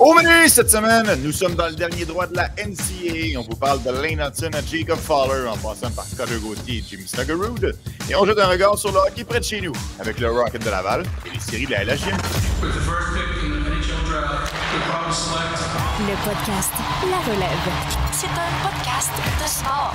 Au menu cette semaine, nous sommes dans le dernier droit de la NCA. On vous parle de Lane Hudson à Jacob Fowler en passant par Scott Gauthier et Jimmy Et on jette un regard sur le hockey près de chez nous avec le Rocket de Laval et les séries de la LHM. Le podcast La Relève. C'est un podcast de sport.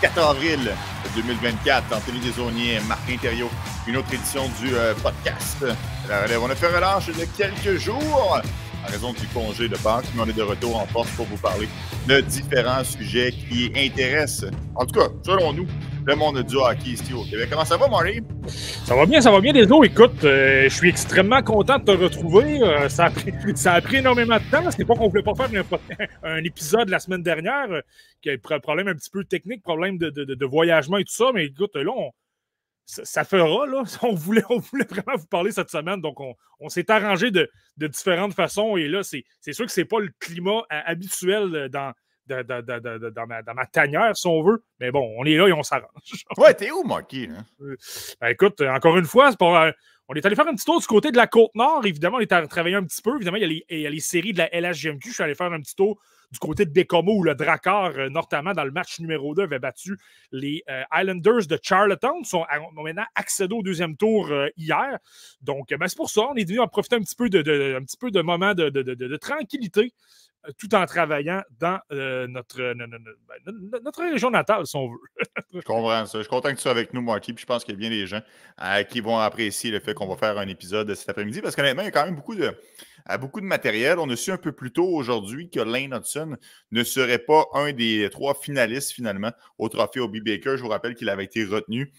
4 avril 2024, Anthony Desaunier, Marc Thériault, une autre édition du euh, podcast. on a fait relâche de quelques jours à raison du congé de Pâques, mais on est de retour en force pour vous parler de différents sujets qui intéressent, en tout cas, selon nous, le monde du hockey ici au Québec. Comment ça va, Marie? Ça va bien, ça va bien, les Écoute, euh, je suis extrêmement content de te retrouver. Euh, ça, a pris, énormément de temps. n'est pas qu'on voulait pas faire un, épisode la semaine dernière, qui eu un problème un petit peu technique, problème de, de, voyagement et tout ça. Mais écoute, là, on, ça, fera, là. On voulait, vraiment vous parler cette semaine, donc on, s'est arrangé de, différentes façons. Et là, c'est sûr que ce n'est pas le climat euh, habituel euh, dans, dans, ma, tanière, si on veut. Mais bon, on est là et on s'arrange. ouais, t'es où, Marky? Hein? Euh, ben, écoute, encore une fois, on est allé faire un petit tour du côté de la Côte-Nord. Évidemment, on est allé travailler un petit peu. Évidemment, les, il y, a les, séries de la LHGMQ. Je suis allé faire un petit tour du côté de Bécomo, où le Drakkar, euh, notamment dans le match numéro 2, avait battu les euh, Islanders de Charlottetown, ont maintenant accédé au deuxième tour euh, hier. Donc, ben, c'est pour ça, on est venu en profiter un petit peu de, petit peu de moment de, de tranquillité euh, tout en travaillant dans euh, notre, euh, ben, notre, région natale, si on veut. je comprends ça. Je suis content que tu sois avec nous, Marty, puis je pense qu'il y a bien des gens qui vont apprécier le fait qu'on va faire un épisode cet après-midi, parce qu'honnêtement, il y a quand même beaucoup de, beaucoup de matériel. On a su un peu plus tôt aujourd'hui que Lane Hudson ne serait pas un des trois finalistes, finalement, au trophée Obi Baker. Je vous rappelle qu'il avait été retenu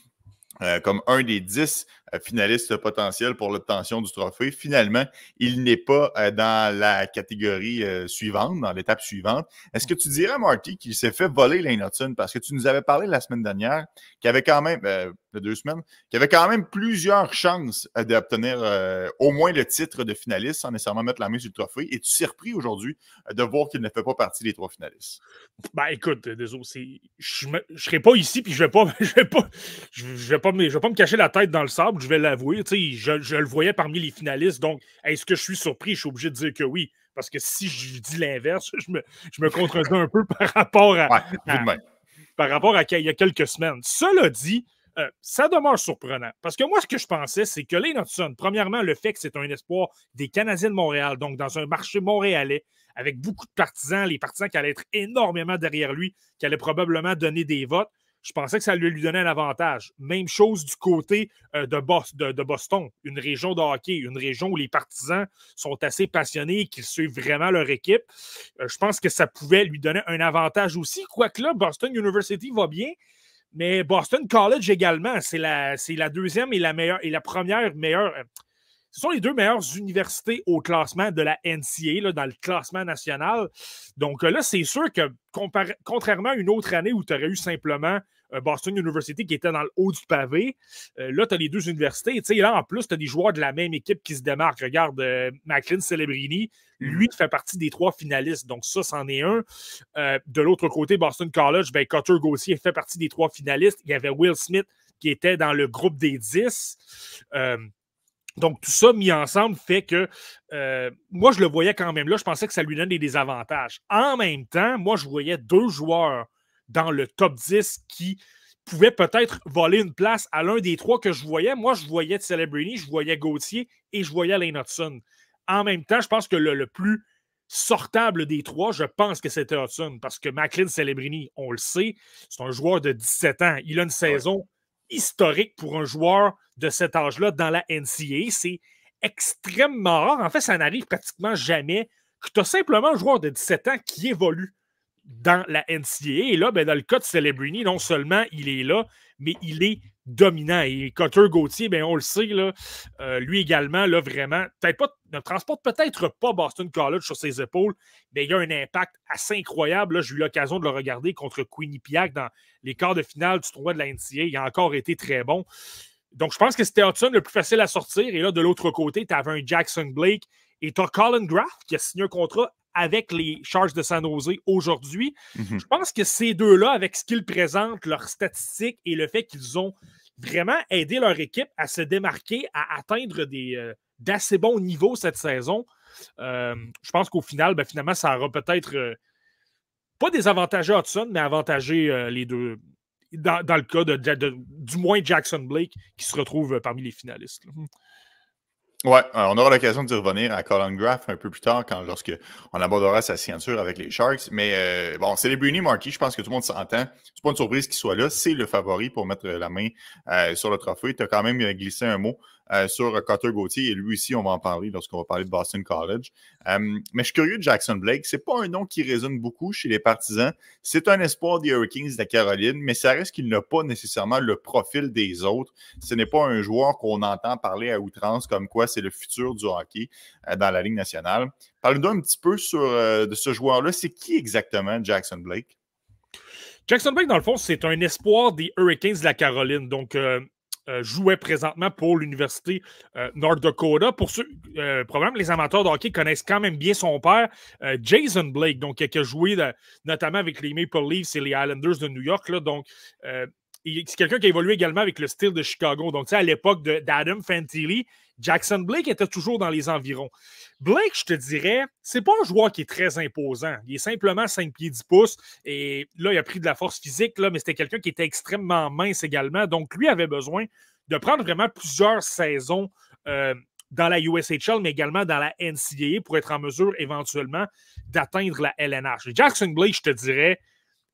comme un des dix euh, finaliste potentiel pour l'obtention du trophée. Finalement, il n'est pas euh, dans la catégorie euh, suivante, dans l'étape suivante. Est-ce que tu dirais, Marty, qu'il s'est fait voler Lane Parce que tu nous avais parlé la semaine dernière qu'il avait quand même, deux semaines, qu'il avait quand même plusieurs chances d'obtenir au moins le titre de finaliste sans nécessairement mettre la main sur le trophée. Et tu es surpris aujourd'hui de voir qu'il ne fait pas partie des trois finalistes? Ben écoute, désolé, je ne serai pas ici, puis je ne vais, pas, vais, pas, vais, je vais pas me cacher la tête dans le sable je vais l'avouer. Je, je le voyais parmi les finalistes. Donc, est-ce que je suis surpris? Je suis obligé de dire que oui. Parce que si je dis l'inverse, je me, je contredis un peu par rapport à, par rapport à il y a quelques semaines. Cela dit, euh, ça demeure surprenant. Parce que moi, ce que je pensais, c'est que Lane premièrement, le fait que c'est un espoir des Canadiens de Montréal, donc dans un marché montréalais, avec beaucoup de partisans, les partisans qui allaient être énormément derrière lui, qui allaient probablement donner des votes. Je pensais que ça lui donnait un avantage. Même chose du côté euh, de, Boston, une région de hockey, une région où les partisans sont assez passionnés et qu'ils suivent vraiment leur équipe. Euh, je pense que ça pouvait lui donner un avantage aussi, quoique là, Boston University va bien. Mais Boston College également, c'est la, la, deuxième et la, meilleure, et la première meilleure, euh, ce sont les deux meilleures universités au classement de la NCA, dans le classement national. Donc euh, là, c'est sûr que contrairement à une autre année où tu aurais eu simplement euh, Boston University qui était dans le haut du pavé. Euh, là, tu as les deux universités. Et là, en plus, tu as des joueurs de la même équipe qui se démarquent. Regarde, McLean Celebrini, lui, mm. fait partie des trois finalistes. Donc, ça, c'en est un. de l'autre côté, Boston College, ben, Cutter Gauthier fait partie des trois finalistes. Il y avait Will Smith qui était dans le groupe des dix. Donc, tout ça mis ensemble fait que euh, moi, je le voyais quand même là. Je pensais que ça lui donne des désavantages. En même temps, moi, je voyais deux joueurs dans le top 10 qui pouvaient peut-être voler une place à l'un des trois que je voyais. Moi, je voyais Celebrini, je voyais Gauthier et je voyais Lane Hudson. En même temps, je pense que le, plus sortable des trois, je pense que c'était Hudson parce que Macklin Celebrini, on le sait, c'est un joueur de 17 ans. Il a une saison historique pour un joueur de cet âge-là dans la NCA. C'est extrêmement rare. En fait, ça n'arrive pratiquement jamais que tu as simplement un joueur de 17 ans qui évolue dans la NCA. Et là, ben, dans le cas de Celebrini, non seulement il est là, mais il est dominant. Et Cotter Gauthier, ben, on le sait, euh, lui également, là, vraiment, ne transporte peut-être pas Boston College sur ses épaules, mais il a un impact assez incroyable. j'ai eu l'occasion de le regarder contre Quinnipiac dans les quarts de finale du tournoi de la NCA. Il a encore été très bon. Donc, je pense que c'était Hudson le plus facile à sortir. Et là, de l'autre côté, tu avais un Jackson Blake et tu as Colin Graff qui a signé un contrat avec les Charges de San Jose aujourd'hui. Mm-hmm. Je pense que ces deux-là, avec ce qu'ils présentent, leurs statistiques et le fait qu'ils ont vraiment aider leur équipe à se démarquer, à atteindre des, euh, d'assez bons niveaux cette saison. Euh, je pense qu'au final, ben, finalement, ça aura peut-être euh, pas désavantagé Hudson, mais avantagé les deux. Dans, le cas de, du moins Jackson Blake qui se retrouve parmi les finalistes. Oui, euh, on aura l'occasion d'y revenir à Colin Graff un peu plus tard quand lorsque on abordera sa signature avec les Sharks. Mais euh, bon, c'est les Bruni Marquis, je pense que tout le monde s'entend. C'est pas une surprise qu'il soit là. C'est le favori pour mettre la main euh, sur le trophée. Tu as quand même glissé un mot euh, sur Cotter Gauthier. Et lui aussi, on va en parler lorsqu'on va parler de Boston College. Euh, mais je suis curieux de Jackson Blake. C'est pas un nom qui résonne beaucoup chez les partisans. C'est un espoir des Hurricanes de la Caroline, mais ça reste qu'il n'a pas nécessairement le profil des autres. Ce n'est pas un joueur qu'on entend parler à outrance comme quoi c'est le futur du hockey euh, dans la Ligue nationale. Parle-nous un petit peu de ce joueur-là. C'est qui exactement Jackson Blake? Jackson Blake, dans le fond, c'est un espoir des Hurricanes de la Caroline. Donc, euh, jouait présentement pour l'Université euh, North Dakota. Pour ceux, euh, problème, les amateurs de hockey connaissent quand même bien son père, Jason Blake, donc, qui a joué notamment avec les Maple Leafs et les Islanders de New York. donc, c'est quelqu'un qui a évolué également avec le style de Chicago. Donc, à l'époque d'Adam Fantilli, Jackson Blake était toujours dans les environs. Blake, je te dirais, c'est pas un joueur qui est très imposant. Il est simplement 5 pieds 10 pouces. Et là, il a pris de la force physique, là, mais c'était quelqu'un qui était extrêmement mince également. Donc, lui avait besoin de prendre vraiment plusieurs saisons euh, dans la USHL, mais également dans la NCAA pour être en mesure éventuellement d'atteindre la LNH. Jackson Blake, je te dirais,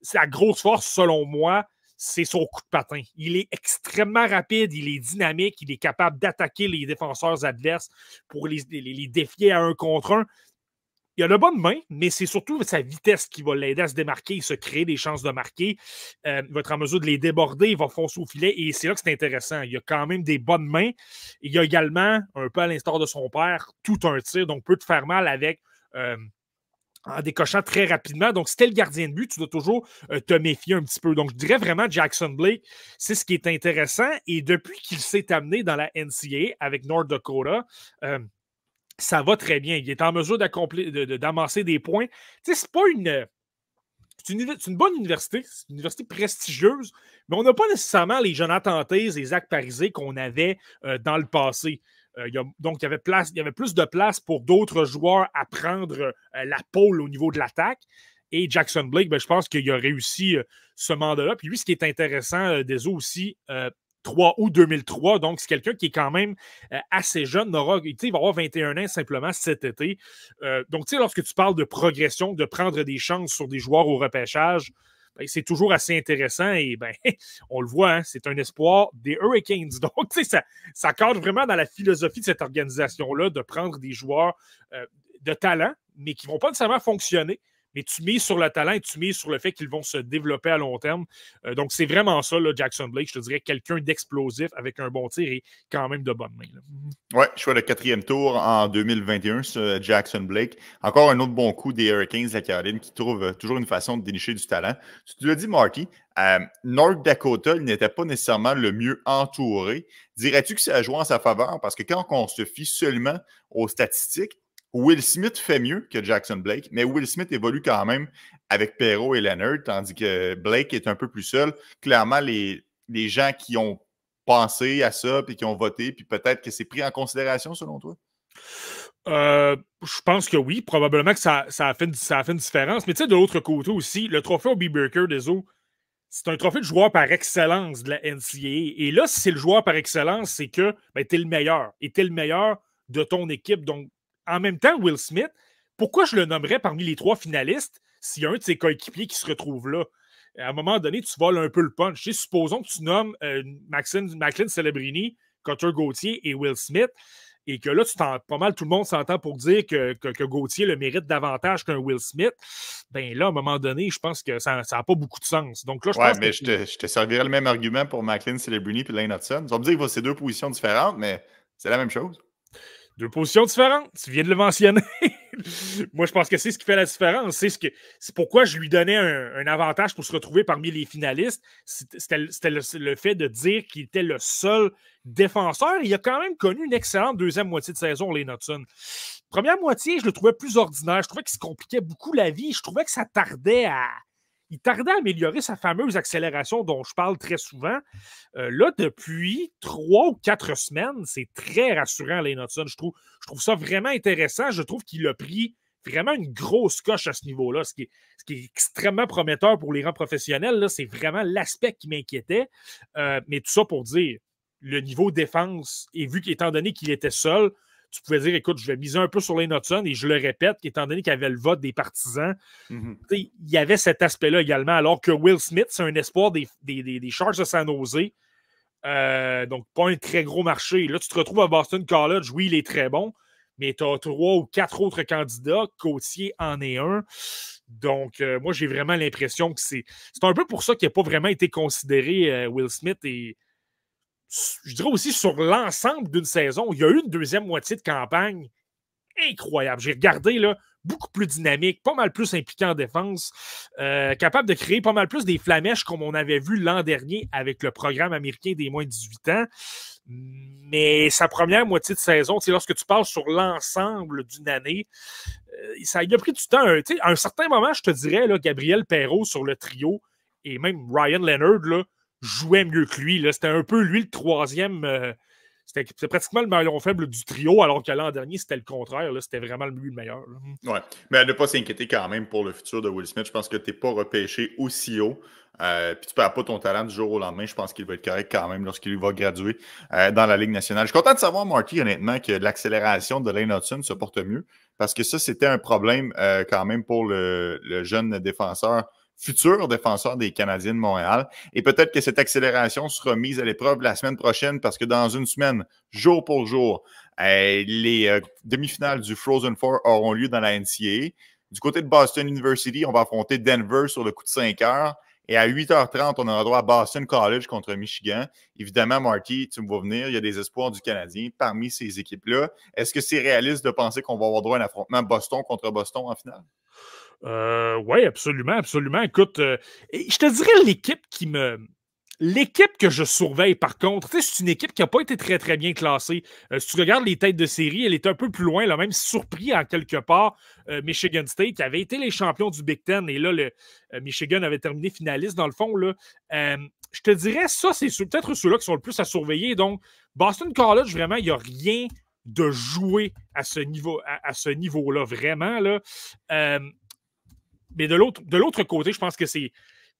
sa grosse force, selon moi, c'est son coup de patin. Il est extrêmement rapide, il est dynamique, il est capable d'attaquer les défenseurs adverses pour les, défier à un contre un. Il a de bonnes mains, mais c'est surtout sa vitesse qui va l'aider à se démarquer, il se créer des chances de marquer. Euh, il va être en mesure de les déborder, il va foncer au filet, et c'est là que c'est intéressant. Il a quand même des bonnes mains. Il a également, un peu à l'instar de son père, tout un tir, donc peut te faire mal avec euh, en décochant très rapidement. Donc, si t'es le gardien de but, tu dois toujours euh, te méfier un petit peu. Donc, je dirais vraiment Jackson Blake, c'est ce qui est intéressant. Et depuis qu'il s'est amené dans la NCAA avec North Dakota, euh, ça va très bien. Il est en mesure d'amasser de, des points. Tu sais, c'est pas une. C'est une, bonne université, c'est une université prestigieuse, mais on n'a pas nécessairement les jeunes attentés, les actes parisés qu'on avait euh, dans le passé. Euh, donc, il y avait plus de place pour d'autres joueurs à prendre euh, la pôle au niveau de l'attaque. Et Jackson Blake, ben, je pense qu'il a réussi euh, ce mandat-là. Puis lui, ce qui est intéressant, des aussi, 3 août 2003, donc c'est quelqu'un qui est quand même assez jeune, aura, il va avoir 21 ans simplement cet été. donc, tu sais, lorsque tu parles de progression, de prendre des chances sur des joueurs au repêchage, ben, c'est toujours assez intéressant et ben, on le voit, hein, c'est un espoir des Hurricanes. Donc, ça, ça cadre vraiment dans la philosophie de cette organisation-là de prendre des joueurs euh, de talent, mais qui ne vont pas nécessairement fonctionner, mais tu mises sur le talent et tu mises sur le fait qu'ils vont se développer à long terme. Euh, donc, c'est vraiment ça, là, Jackson Blake. Je te dirais quelqu'un d'explosif avec un bon tir et quand même de bonne main. Mm-hmm. Oui, choix le quatrième tour en 2021 ce Jackson Blake. Encore un autre bon coup des Hurricanes de la Caroline qui trouve euh, toujours une façon de dénicher du talent. Tu l'as dit, Marty. Euh, North Dakota n'était pas nécessairement le mieux entouré. Dirais-tu que ça joue en sa faveur? Parce que quand on se fie seulement aux statistiques, Will Smith fait mieux que Jackson Blake, mais Will Smith évolue quand même avec Perrault et Leonard, tandis que Blake est un peu plus seul. Clairement, les, les gens qui ont pensé à ça, puis qui ont voté, puis peut-être que c'est pris en considération selon toi? Euh, je pense que oui, probablement que ça, a, fait une, ça fait une différence. Mais tu sais, de l'autre côté aussi, le trophée Obi Burker des c'est un trophée de joueur par excellence de la NCAA. Et là, si c'est le joueur par excellence, c'est que ben, tu es le meilleur. Et tu es le meilleur de ton équipe. Donc, en même temps, Will Smith, pourquoi je le nommerais parmi les trois finalistes s'il y a un de ses coéquipiers qui se retrouve là? À un moment donné, tu voles un peu le punch. supposons que tu nommes euh, Maxine, Macklin Celebrini, Cutter Gauthier et Will Smith, et que là, tu pas mal tout le monde s'entend pour dire que, Gauthier le mérite davantage qu'un Will Smith. Bien là, à un moment donné, je pense que ça n'a pas beaucoup de sens. Donc là, je mais je, te, servirais le même argument pour Macklin Celebrini et Lane Hudson. On me dire que c'est deux positions différentes, mais c'est la même chose. Deux positions différentes, tu viens de le mentionner. Moi, je pense que c'est ce qui fait la différence. C'est ce pourquoi je lui donnais un, avantage pour se retrouver parmi les finalistes. C'était le, fait de dire qu'il était le seul défenseur. Il a quand même connu une excellente deuxième moitié de saison, les Notson. Première moitié, je le trouvais plus ordinaire. Je trouvais qu'il se compliquait beaucoup la vie. Je trouvais que ça tardait à, il tardait à améliorer sa fameuse accélération dont je parle très souvent. Euh, là, depuis trois ou quatre semaines, c'est très rassurant, les Hudson. Je trouve, je trouve ça vraiment intéressant. Je trouve qu'il a pris vraiment une grosse coche à ce niveau-là, ce, qui est extrêmement prometteur pour les rangs professionnels. C'est vraiment l'aspect qui m'inquiétait. Euh, mais tout ça pour dire, le niveau défense, et vu qu'étant donné qu'il était seul, tu pouvais dire, écoute, je vais miser un peu sur les Notson, et je le répète, étant donné qu'il y avait le vote des partisans, mm-hmm. il y avait cet aspect-là également, alors que Will Smith, c'est un espoir des, des, Charges de San euh, donc pas un très gros marché. Là, tu te retrouves à Boston College, oui, il est très bon, mais tu as trois ou quatre autres candidats, Côtier en est un. Donc, euh, moi, j'ai vraiment l'impression que c'est... C'est un peu pour ça qu'il n'a pas vraiment été considéré, euh, Will Smith, et je dirais aussi sur l'ensemble d'une saison, il y a eu une deuxième moitié de campagne incroyable. J'ai regardé là, beaucoup plus dynamique, pas mal plus impliqué en défense, euh, capable de créer pas mal plus des flamèches comme on avait vu l'an dernier avec le programme américain des moins de 18 ans. Mais sa première moitié de saison, c'est lorsque tu parles sur l'ensemble d'une année, euh, ça il a pris du temps. à un certain moment, je te dirais, là, Gabriel Perrault sur le trio et même Ryan Leonard, là, jouait mieux que lui. C'était un peu lui le troisième. Euh, c'était pratiquement le maillon faible du trio, alors que l'an dernier, c'était le contraire. C'était vraiment lui le meilleur. Oui, Mais ne pas s'inquiéter quand même pour le futur de Will Smith. Je pense que tu n'es pas repêché aussi haut. Euh, puis tu ne perds pas ton talent du jour au lendemain. Je pense qu'il va être correct quand même lorsqu'il va graduer euh, dans la Ligue nationale. Je suis content de savoir, Marty, honnêtement, que l'accélération de Lane Hudson se porte mieux parce que ça, c'était un problème quand même pour le jeune défenseur futur défenseur des Canadiens de Montréal. Et peut-être que cette accélération sera mise à l'épreuve la semaine prochaine parce que dans une semaine, jour pour jour, eh, les euh, demi-finales du Frozen Four auront lieu dans la NCAA. Du côté de Boston University, on va affronter Denver sur le coup de 5 heures. Et à 8h30, on aura droit à Boston College contre Michigan. Évidemment, Marty, tu me vois venir, il y a des espoirs du Canadien parmi ces équipes-là. Est-ce que c'est réaliste de penser qu'on va avoir droit à un affrontement Boston contre Boston en finale? Euh, oui, absolument, absolument. Écoute, euh, je te dirais l'équipe qui me. L'équipe que je surveille, par contre, c'est une équipe qui n'a pas été très, très bien classée. Euh, si tu regardes les têtes de série, elle est un peu plus loin, là, même surpris en quelque part. Euh, Michigan State qui avait été les champions du Big Ten et là, le, Michigan avait terminé finaliste dans le fond. Là, je te dirais, ça, c'est peut-être ceux-là qui sont le plus à surveiller. Donc, Boston College, vraiment, il n'y a rien de joué à ce niveau ce niveau-là, vraiment. Là. Euh, mais de l'autre côté, je pense que c'est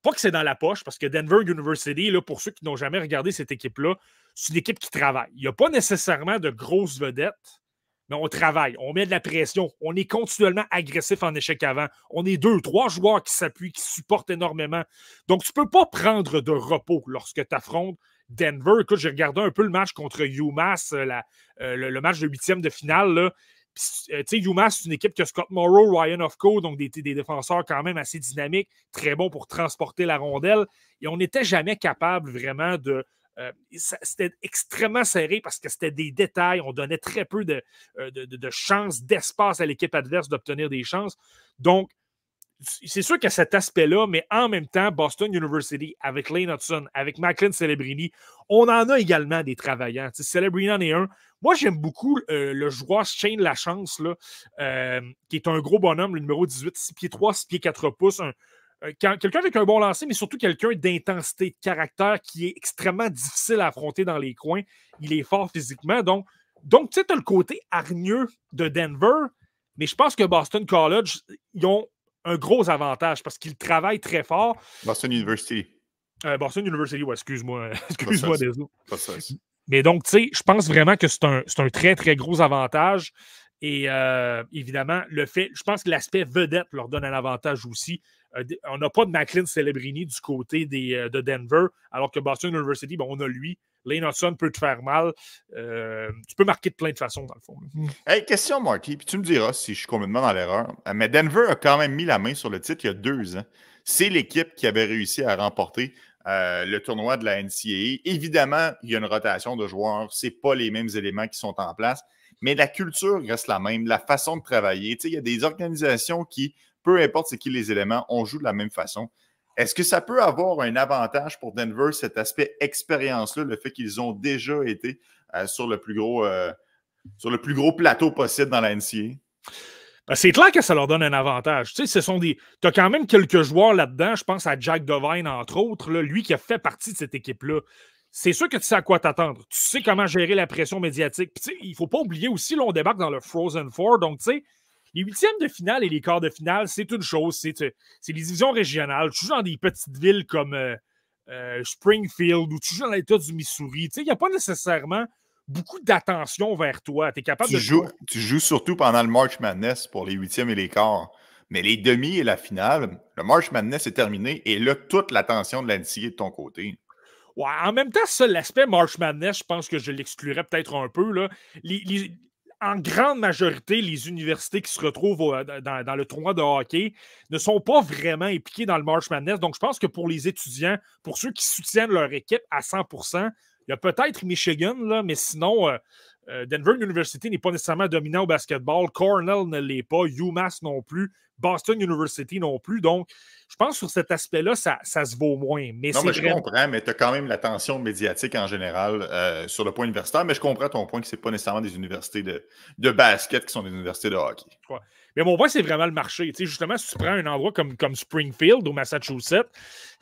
pas que c'est dans la poche, parce que Denver University, là, pour ceux qui n'ont jamais regardé cette équipe-là, c'est une équipe qui travaille. Il n'y a pas nécessairement de grosses vedettes, mais on travaille, on met de la pression, on est continuellement agressif en échec avant. On est deux, trois joueurs qui s'appuient, qui supportent énormément. Donc, tu ne peux pas prendre de repos lorsque tu affrontes Denver. Écoute, j'ai regardé un peu le match contre UMass, euh, la, euh, le, le, match de huitième de finale. Là. Euh, tu sais, UMass, c'est une équipe qui a Scott Morrow, Ryan Ofco, donc des, défenseurs quand même assez dynamiques, très bons pour transporter la rondelle. Et on n'était jamais capable vraiment de. Euh, c'était extrêmement serré parce que c'était des détails. On donnait très peu de, euh, de chances, d'espace à l'équipe adverse d'obtenir des chances. Donc, c'est sûr qu'il y a cet aspect-là, mais en même temps, Boston University, avec Lane Hudson, avec Macklin Celebrini, on en a également des travaillants. Celebrini en est un. Moi, j'aime beaucoup euh, le joueur Shane Lachance, là, euh, qui est un gros bonhomme, le numéro 18, 6 pieds 3, 6 pieds 4 pouces, euh, quelqu'un avec un bon lancer, mais surtout quelqu'un d'intensité, de caractère qui est extrêmement difficile à affronter dans les coins. Il est fort physiquement. Donc, donc tu sais, tu as le côté hargneux de Denver, mais je pense que Boston College, ils ont un gros avantage parce qu'il travaille très fort. Boston University. Euh, Boston University, oui, excuse-moi. excuse-moi, désolé. Mais donc, tu sais, je pense vraiment que c'est un, très, très gros avantage. Et euh, évidemment, le fait, je pense que l'aspect vedette leur donne un avantage aussi. Euh, on n'a pas de McLean Celebrini du côté des, de Denver, alors que Boston University, on a lui. Lane Hudson peut te faire mal. Euh, tu peux marquer de plein de façons, dans le fond. Hmm. question, Marky, puis tu me diras si je suis complètement dans l'erreur. Euh, mais Denver a quand même mis la main sur le titre il y a deux ans. C'est l'équipe qui avait réussi à remporter euh, le tournoi de la NCAA. Évidemment, il y a une rotation de joueurs. Ce pas les mêmes éléments qui sont en place. Mais la culture reste la même, la façon de travailler. il y a des organisations qui, peu importe c'est qui les éléments, on joue de la même façon. Est-ce que ça peut avoir un avantage pour Denver, cet aspect expérience-là, le fait qu'ils ont déjà été euh, sur, le plus gros, euh, sur le plus gros plateau possible dans la NCA? Ben, c'est clair que ça leur donne un avantage. Tu sais, ce sont des. as quand même quelques joueurs là-dedans. Je pense à Jack Devine, entre autres, lui qui a fait partie de cette équipe-là. C'est sûr que tu sais à quoi t'attendre. Tu sais comment gérer la pression médiatique. il ne faut pas oublier aussi, là, on débarque dans le Frozen Four. Donc, tu sais, les huitièmes de finale et les quarts de finale, c'est une chose. C'est euh, les divisions régionales. Toujours dans des petites villes comme euh, euh, Springfield ou toujours dans l'État du Missouri. Il n'y a pas nécessairement beaucoup d'attention vers toi. Es capable tu, joues, tu joues surtout pendant le March Madness pour les huitièmes et les quarts. Mais les demi et la finale, le March Madness est terminé et là, toute l'attention de l'NCA est de ton côté. Ouais, en même temps, l'aspect March Madness, je pense que je l'exclurais peut-être un peu. Là. les, en grande majorité, les universités qui se retrouvent euh, dans, le tournoi de hockey ne sont pas vraiment impliquées dans le March Madness. Donc, je pense que pour les étudiants, pour ceux qui soutiennent leur équipe à 100 il y a peut-être Michigan, là, mais sinon, euh, euh, Denver University n'est pas nécessairement dominant au basketball. Cornell ne l'est pas. UMass non plus. Boston University non plus. Donc, je pense que sur cet aspect-là, ça, se vaut moins. Mais non, mais je comprends, mais tu as quand même l'attention médiatique en général euh, sur le point universitaire. Mais je comprends ton point que ce n'est pas nécessairement des universités de, basket qui sont des universités de hockey. Mais mon point, c'est vraiment le marché. justement, si tu prends un endroit comme, comme Springfield au Massachusetts,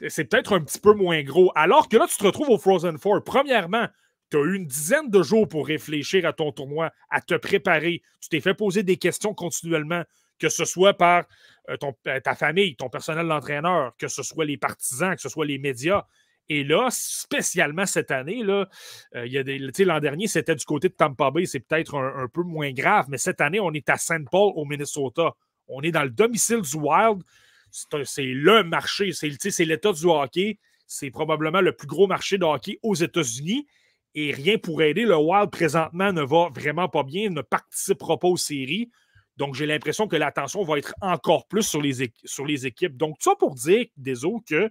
c'est peut-être un petit peu moins gros. Alors que là, tu te retrouves au Frozen Four. Premièrement, tu as eu une dizaine de jours pour réfléchir à ton tournoi, à te préparer. Tu t'es fait poser des questions continuellement, que ce soit par euh, euh, ta famille, ton personnel d'entraîneur, que ce soit les partisans, que ce soit les médias. Et là, spécialement cette année, là, euh, y a l'an dernier, c'était du côté de Tampa Bay, c'est peut-être un, peu moins grave, mais cette année, on est à Saint Paul, au Minnesota. On est dans le domicile du Wild. C'est, le marché, c'est l'État du hockey. C'est probablement le plus gros marché de hockey aux États-Unis et rien pour aider. Le Wild, présentement, ne va vraiment pas bien, ne participera pas aux séries. Donc, j'ai l'impression que l'attention va être encore plus sur les, sur les équipes. Donc, tout ça pour dire, Désolé, que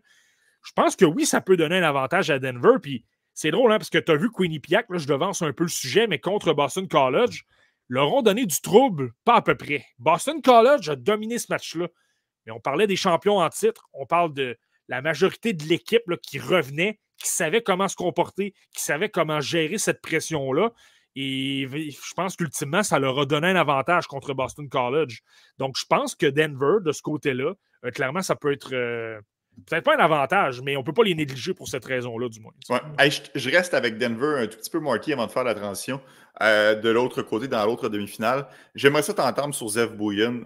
je pense que oui, ça peut donner un avantage à Denver. Puis, c'est drôle, hein, parce que tu as vu Queenie Piac, là, je devance un peu le sujet, mais contre Boston College, leur ont donné du trouble, pas à peu près. Boston College a dominé ce match-là. Mais on parlait des champions en titre, on parle de la majorité de l'équipe qui revenait qui savait comment se comporter, qui savait comment gérer cette pression-là. Et je pense qu'ultimement, ça leur a donné un avantage contre Boston College. Donc, je pense que Denver, de ce côté-là, euh, clairement, ça peut être euh, peut-être pas un avantage, mais on ne peut pas les négliger pour cette raison-là, du moins. je, reste avec Denver un tout petit peu, marqué avant de faire la transition. Euh, de l'autre côté, dans l'autre demi-finale. J'aimerais ça t'entendre sur Zev Bouillon.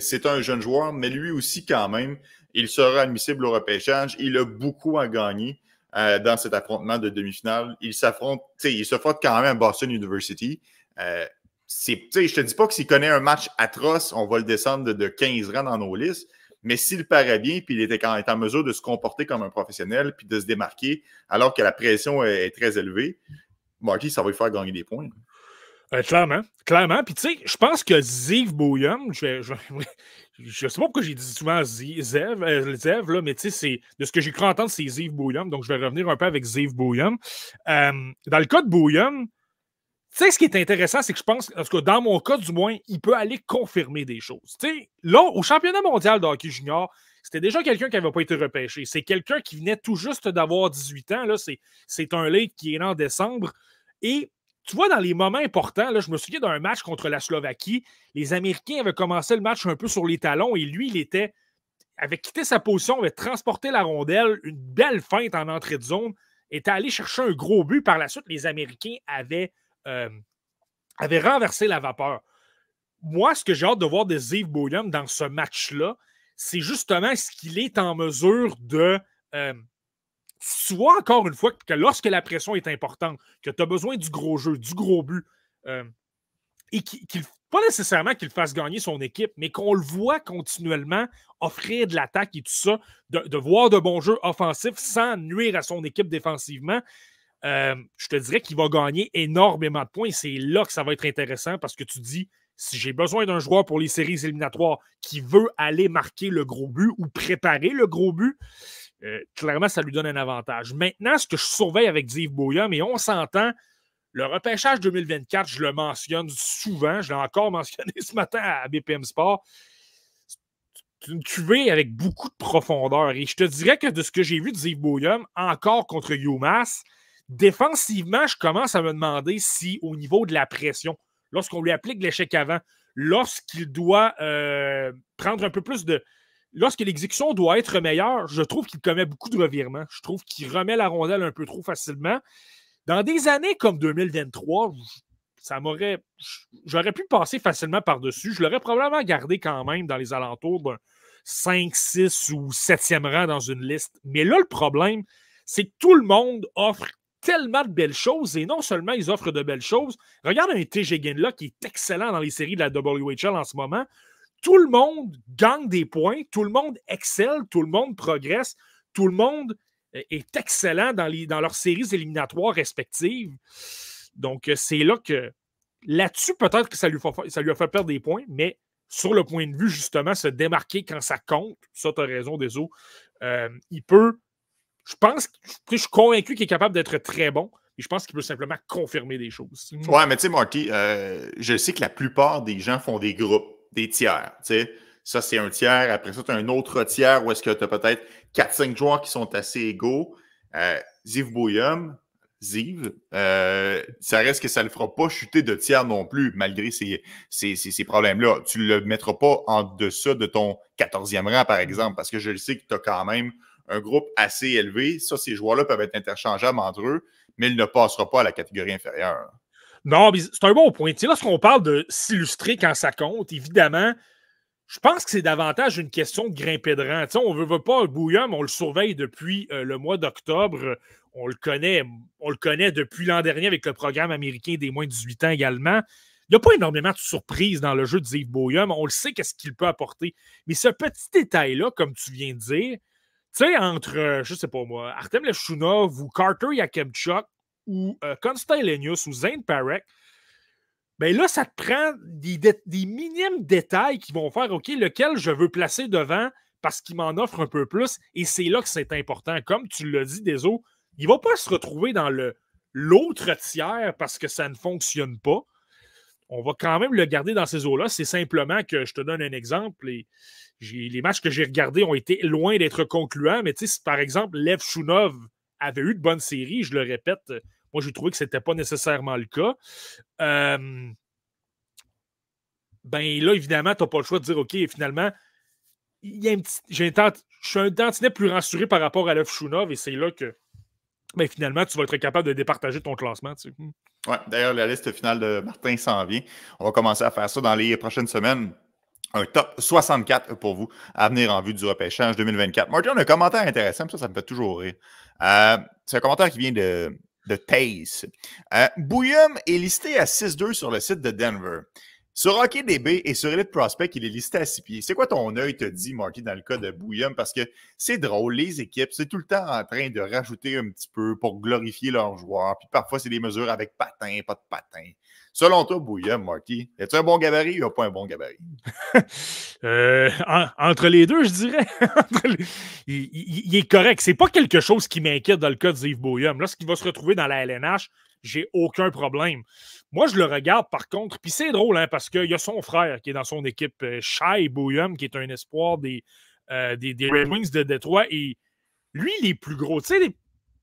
C'est un jeune joueur, mais lui aussi, quand même, il sera admissible au repêchage. Il a beaucoup à gagner. Euh, dans cet affrontement de demi-finale. il s'affrontent, ils se frottent quand même à Boston University. Je euh, je te dis pas que s'il connaît un match atroce, on va le descendre de, 15 rangs dans nos listes, mais s'il paraît bien, puis il était quand, est en mesure de se comporter comme un professionnel, puis de se démarquer, alors que la pression est, très élevée, Marty, ça va lui faire gagner des points. Euh, clairement, clairement. Puis tu sais, je pense que Ziv Bouyam je, je, sais pas pourquoi j'ai dit souvent Ziv, Zev, euh, mais tu sais, de ce que j'ai cru entendre, c'est Ziv Bouyam Donc je vais revenir un peu avec Ziv Bouyam euh, dans le cas de Bouyam tu sais, ce qui est intéressant, c'est que je pense, parce que dans mon cas, du moins, il peut aller confirmer des choses. Tu sais, là, au championnat mondial de hockey junior, c'était déjà quelqu'un qui n'avait pas été repêché. C'est quelqu'un qui venait tout juste d'avoir 18 ans. c'est, un league qui est là en décembre. Et tu vois, dans les moments importants, je me souviens d'un match contre la Slovaquie, les Américains avaient commencé le match un peu sur les talons et lui, il était avait quitté sa position, avait transporté la rondelle, une belle feinte en entrée de zone, était allé chercher un gros but. Par la suite, les Américains avaient, euh, avaient renversé la vapeur. Moi, ce que j'ai hâte de voir de Ziv Bouillon dans ce match-là, c'est justement ce qu'il est en mesure de, euh, soit encore une fois que lorsque la pression est importante, que tu as besoin du gros jeu, du gros but, euh, et qu'il, faut pas nécessairement qu'il fasse gagner son équipe, mais qu'on le voit continuellement offrir de l'attaque et tout ça, de, voir de bons jeux offensifs sans nuire à son équipe défensivement, euh, je te dirais qu'il va gagner énormément de points. C'est là que ça va être intéressant parce que tu dis, si j'ai besoin d'un joueur pour les séries éliminatoires qui veut aller marquer le gros but ou préparer le gros but, euh, clairement, ça lui donne un avantage. Maintenant, ce que je surveille avec Dave Boyum, et on s'entend, le repêchage 2024, je le mentionne souvent, je l'ai encore mentionné ce matin à BPM Sport. C'est une avec beaucoup de profondeur. Et je te dirais que de ce que j'ai vu de Dave Boyum, encore contre Youmas, défensivement, je commence à me demander si, au niveau de la pression, lorsqu'on lui applique l'échec avant, lorsqu'il doit euh, prendre un peu plus de, lorsque l'exécution doit être meilleure, je trouve qu'il commet beaucoup de revirements. Je trouve qu'il remet la rondelle un peu trop facilement. Dans des années comme 2023, ça m'aurait. J'aurais pu passer facilement par-dessus. Je l'aurais probablement gardé quand même dans les alentours d'un 5, 6 ou 7e rang dans une liste. Mais là, le problème, c'est que tout le monde offre tellement de belles choses et non seulement ils offrent de belles choses. Regarde un TG là qui est excellent dans les séries de la WHL en ce moment tout le monde gagne des points, tout le monde excelle, tout le monde progresse, tout le monde euh, est excellent dans, dans leurs séries éliminatoires respectives. Donc, euh, c'est là que là-dessus, peut-être que ça lui, a fait perdre des points, mais sur le point de vue, justement, se démarquer quand ça compte, ça, tu as raison, déso, euh, il peut, je pense, je suis convaincu qu'il est capable d'être très bon. Et je pense qu'il peut simplement confirmer des choses. Ouais, mais tu sais, Marty, je sais que la plupart des gens font des groupes des tiers. sais. Ça, c'est un tiers. Après ça, tu as un autre tiers où est-ce que tu as peut-être 4-5 joueurs qui sont assez égaux. Euh, Ziv Boyum, Ziv, euh, ça reste que ça ne le fera pas chuter de tiers non plus, malgré ces, problèmes-là. Tu ne le mettras pas en dessous de ton 14e rang, par exemple, parce que je le sais que tu as quand même un groupe assez élevé. Ça, ces joueurs-là peuvent être interchangeables entre eux, mais il ne passera pas à la catégorie inférieure. Non, mais c'est un bon point. lorsqu'on parle de s'illustrer quand ça compte, évidemment, je pense que c'est davantage une question de grimper de rang. on ne veut pas Bouillon, on le surveille depuis euh, le mois d'octobre. On le connaît, on le connaît depuis l'an dernier avec le programme américain des moins de 18 ans également. Il n'y a pas énormément de surprises dans le jeu de Yves Boyum. On le sait qu'est-ce qu'il peut apporter. Mais ce petit détail-là, comme tu viens de dire, tu sais, entre, euh, je sais pas moi, Artem Leshunov ou Carter Yakemchuk, ou euh, Lenius ou Zane Parek, ben là, ça te prend des, minimes détails qui vont faire, OK, lequel je veux placer devant parce qu'il m'en offre un peu plus. Et c'est là que c'est important. Comme tu l'as dit, Deso, il ne va pas se retrouver dans le l'autre tiers parce que ça ne fonctionne pas. On va quand même le garder dans ces eaux-là. C'est simplement que je te donne un exemple. Et les matchs que j'ai regardés ont été loin d'être concluants, mais tu sais, par exemple Lev Shunov avait eu de bonnes séries, je le répète, moi, j'ai trouvé que ce n'était pas nécessairement le cas. Euh, ben là, évidemment, tu n'as pas le choix de dire, OK, finalement, j'ai un je suis un tantinet plus rassuré par rapport à l'œuf Shunov et c'est là que ben, finalement, tu vas être capable de départager ton classement. Hmm. ouais, D'ailleurs, la liste finale de Martin s'en vient. On va commencer à faire ça dans les prochaines semaines un top 64 pour vous à venir en vue du repêchage 2024. Martin, on a un commentaire intéressant, ça, ça me fait toujours rire. Euh, c'est un commentaire qui vient de de Pace ».« Euh, Bouillum est listé à 6-2 sur le site de Denver. Sur HockeyDB et sur Elite Prospect, il est listé à six pieds. C'est quoi ton œil te dit, Marty dans le cas de Bouillum? Parce que c'est drôle, les équipes, c'est tout le temps en train de rajouter un petit peu pour glorifier leurs joueurs. Puis parfois, c'est des mesures avec patin, pas de patin. Selon toi, Bouillum, Marty, est tu un bon gabarit ou pas un bon gabarit? Euh, entre les deux, je dirais. il, est correct. C'est pas quelque chose qui m'inquiète dans le cas de Yves Bouillum. Lorsqu'il va se retrouver dans la LNH, j'ai aucun problème. Moi, je le regarde par contre, puis c'est drôle, hein, parce qu'il y a son frère qui est dans son équipe, euh, Shai Boyum, qui est un espoir des, Red euh, Wings de Détroit, et lui, il est plus gros.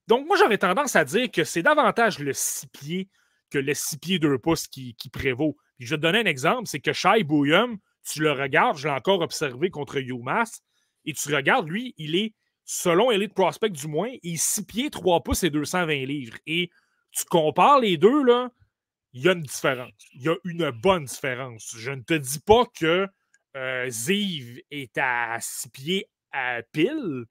Donc, moi, j'aurais tendance à dire que c'est davantage le 6 pieds que le 6 pieds 2 pouces qui, prévaut. je vais te donner un exemple, c'est que Shai Bouyum, tu le regardes, je l'ai encore observé contre UMass, et tu regardes, lui, il est, selon Elite Prospect du moins, il est 6 pieds, 3 pouces et 220 livres. Et tu compares les deux, là, il y a une différence. Il y a une bonne différence. Je ne te dis pas que euh, Ziv est à 6 pieds à pile,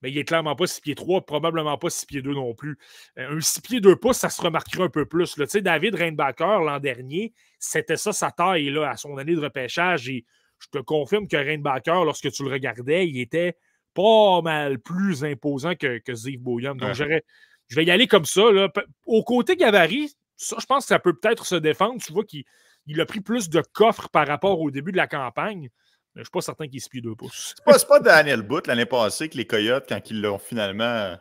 mais il est clairement pas 6 pieds 3, probablement pas 6 pieds 2 non plus. Euh, un 6 pieds 2 pouces, ça se remarquerait un peu plus. Tu sais, David Reinbacker, l'an dernier, c'était ça sa taille là, à son année de repêchage. Et je te confirme que Reinbacker, lorsque tu le regardais, il était pas mal plus imposant que, que Ziv Boyum. Donc, j'aurais je vais y aller comme ça. Au côté Gavari, ça, je pense que ça peut peut-être se défendre. Tu vois qu'il il a pris plus de coffres par rapport au début de la campagne. je ne suis pas certain qu'il se plie deux pouces. Ce n'est pas Daniel Booth l'année passée que les Coyotes, quand ils l'ont finalement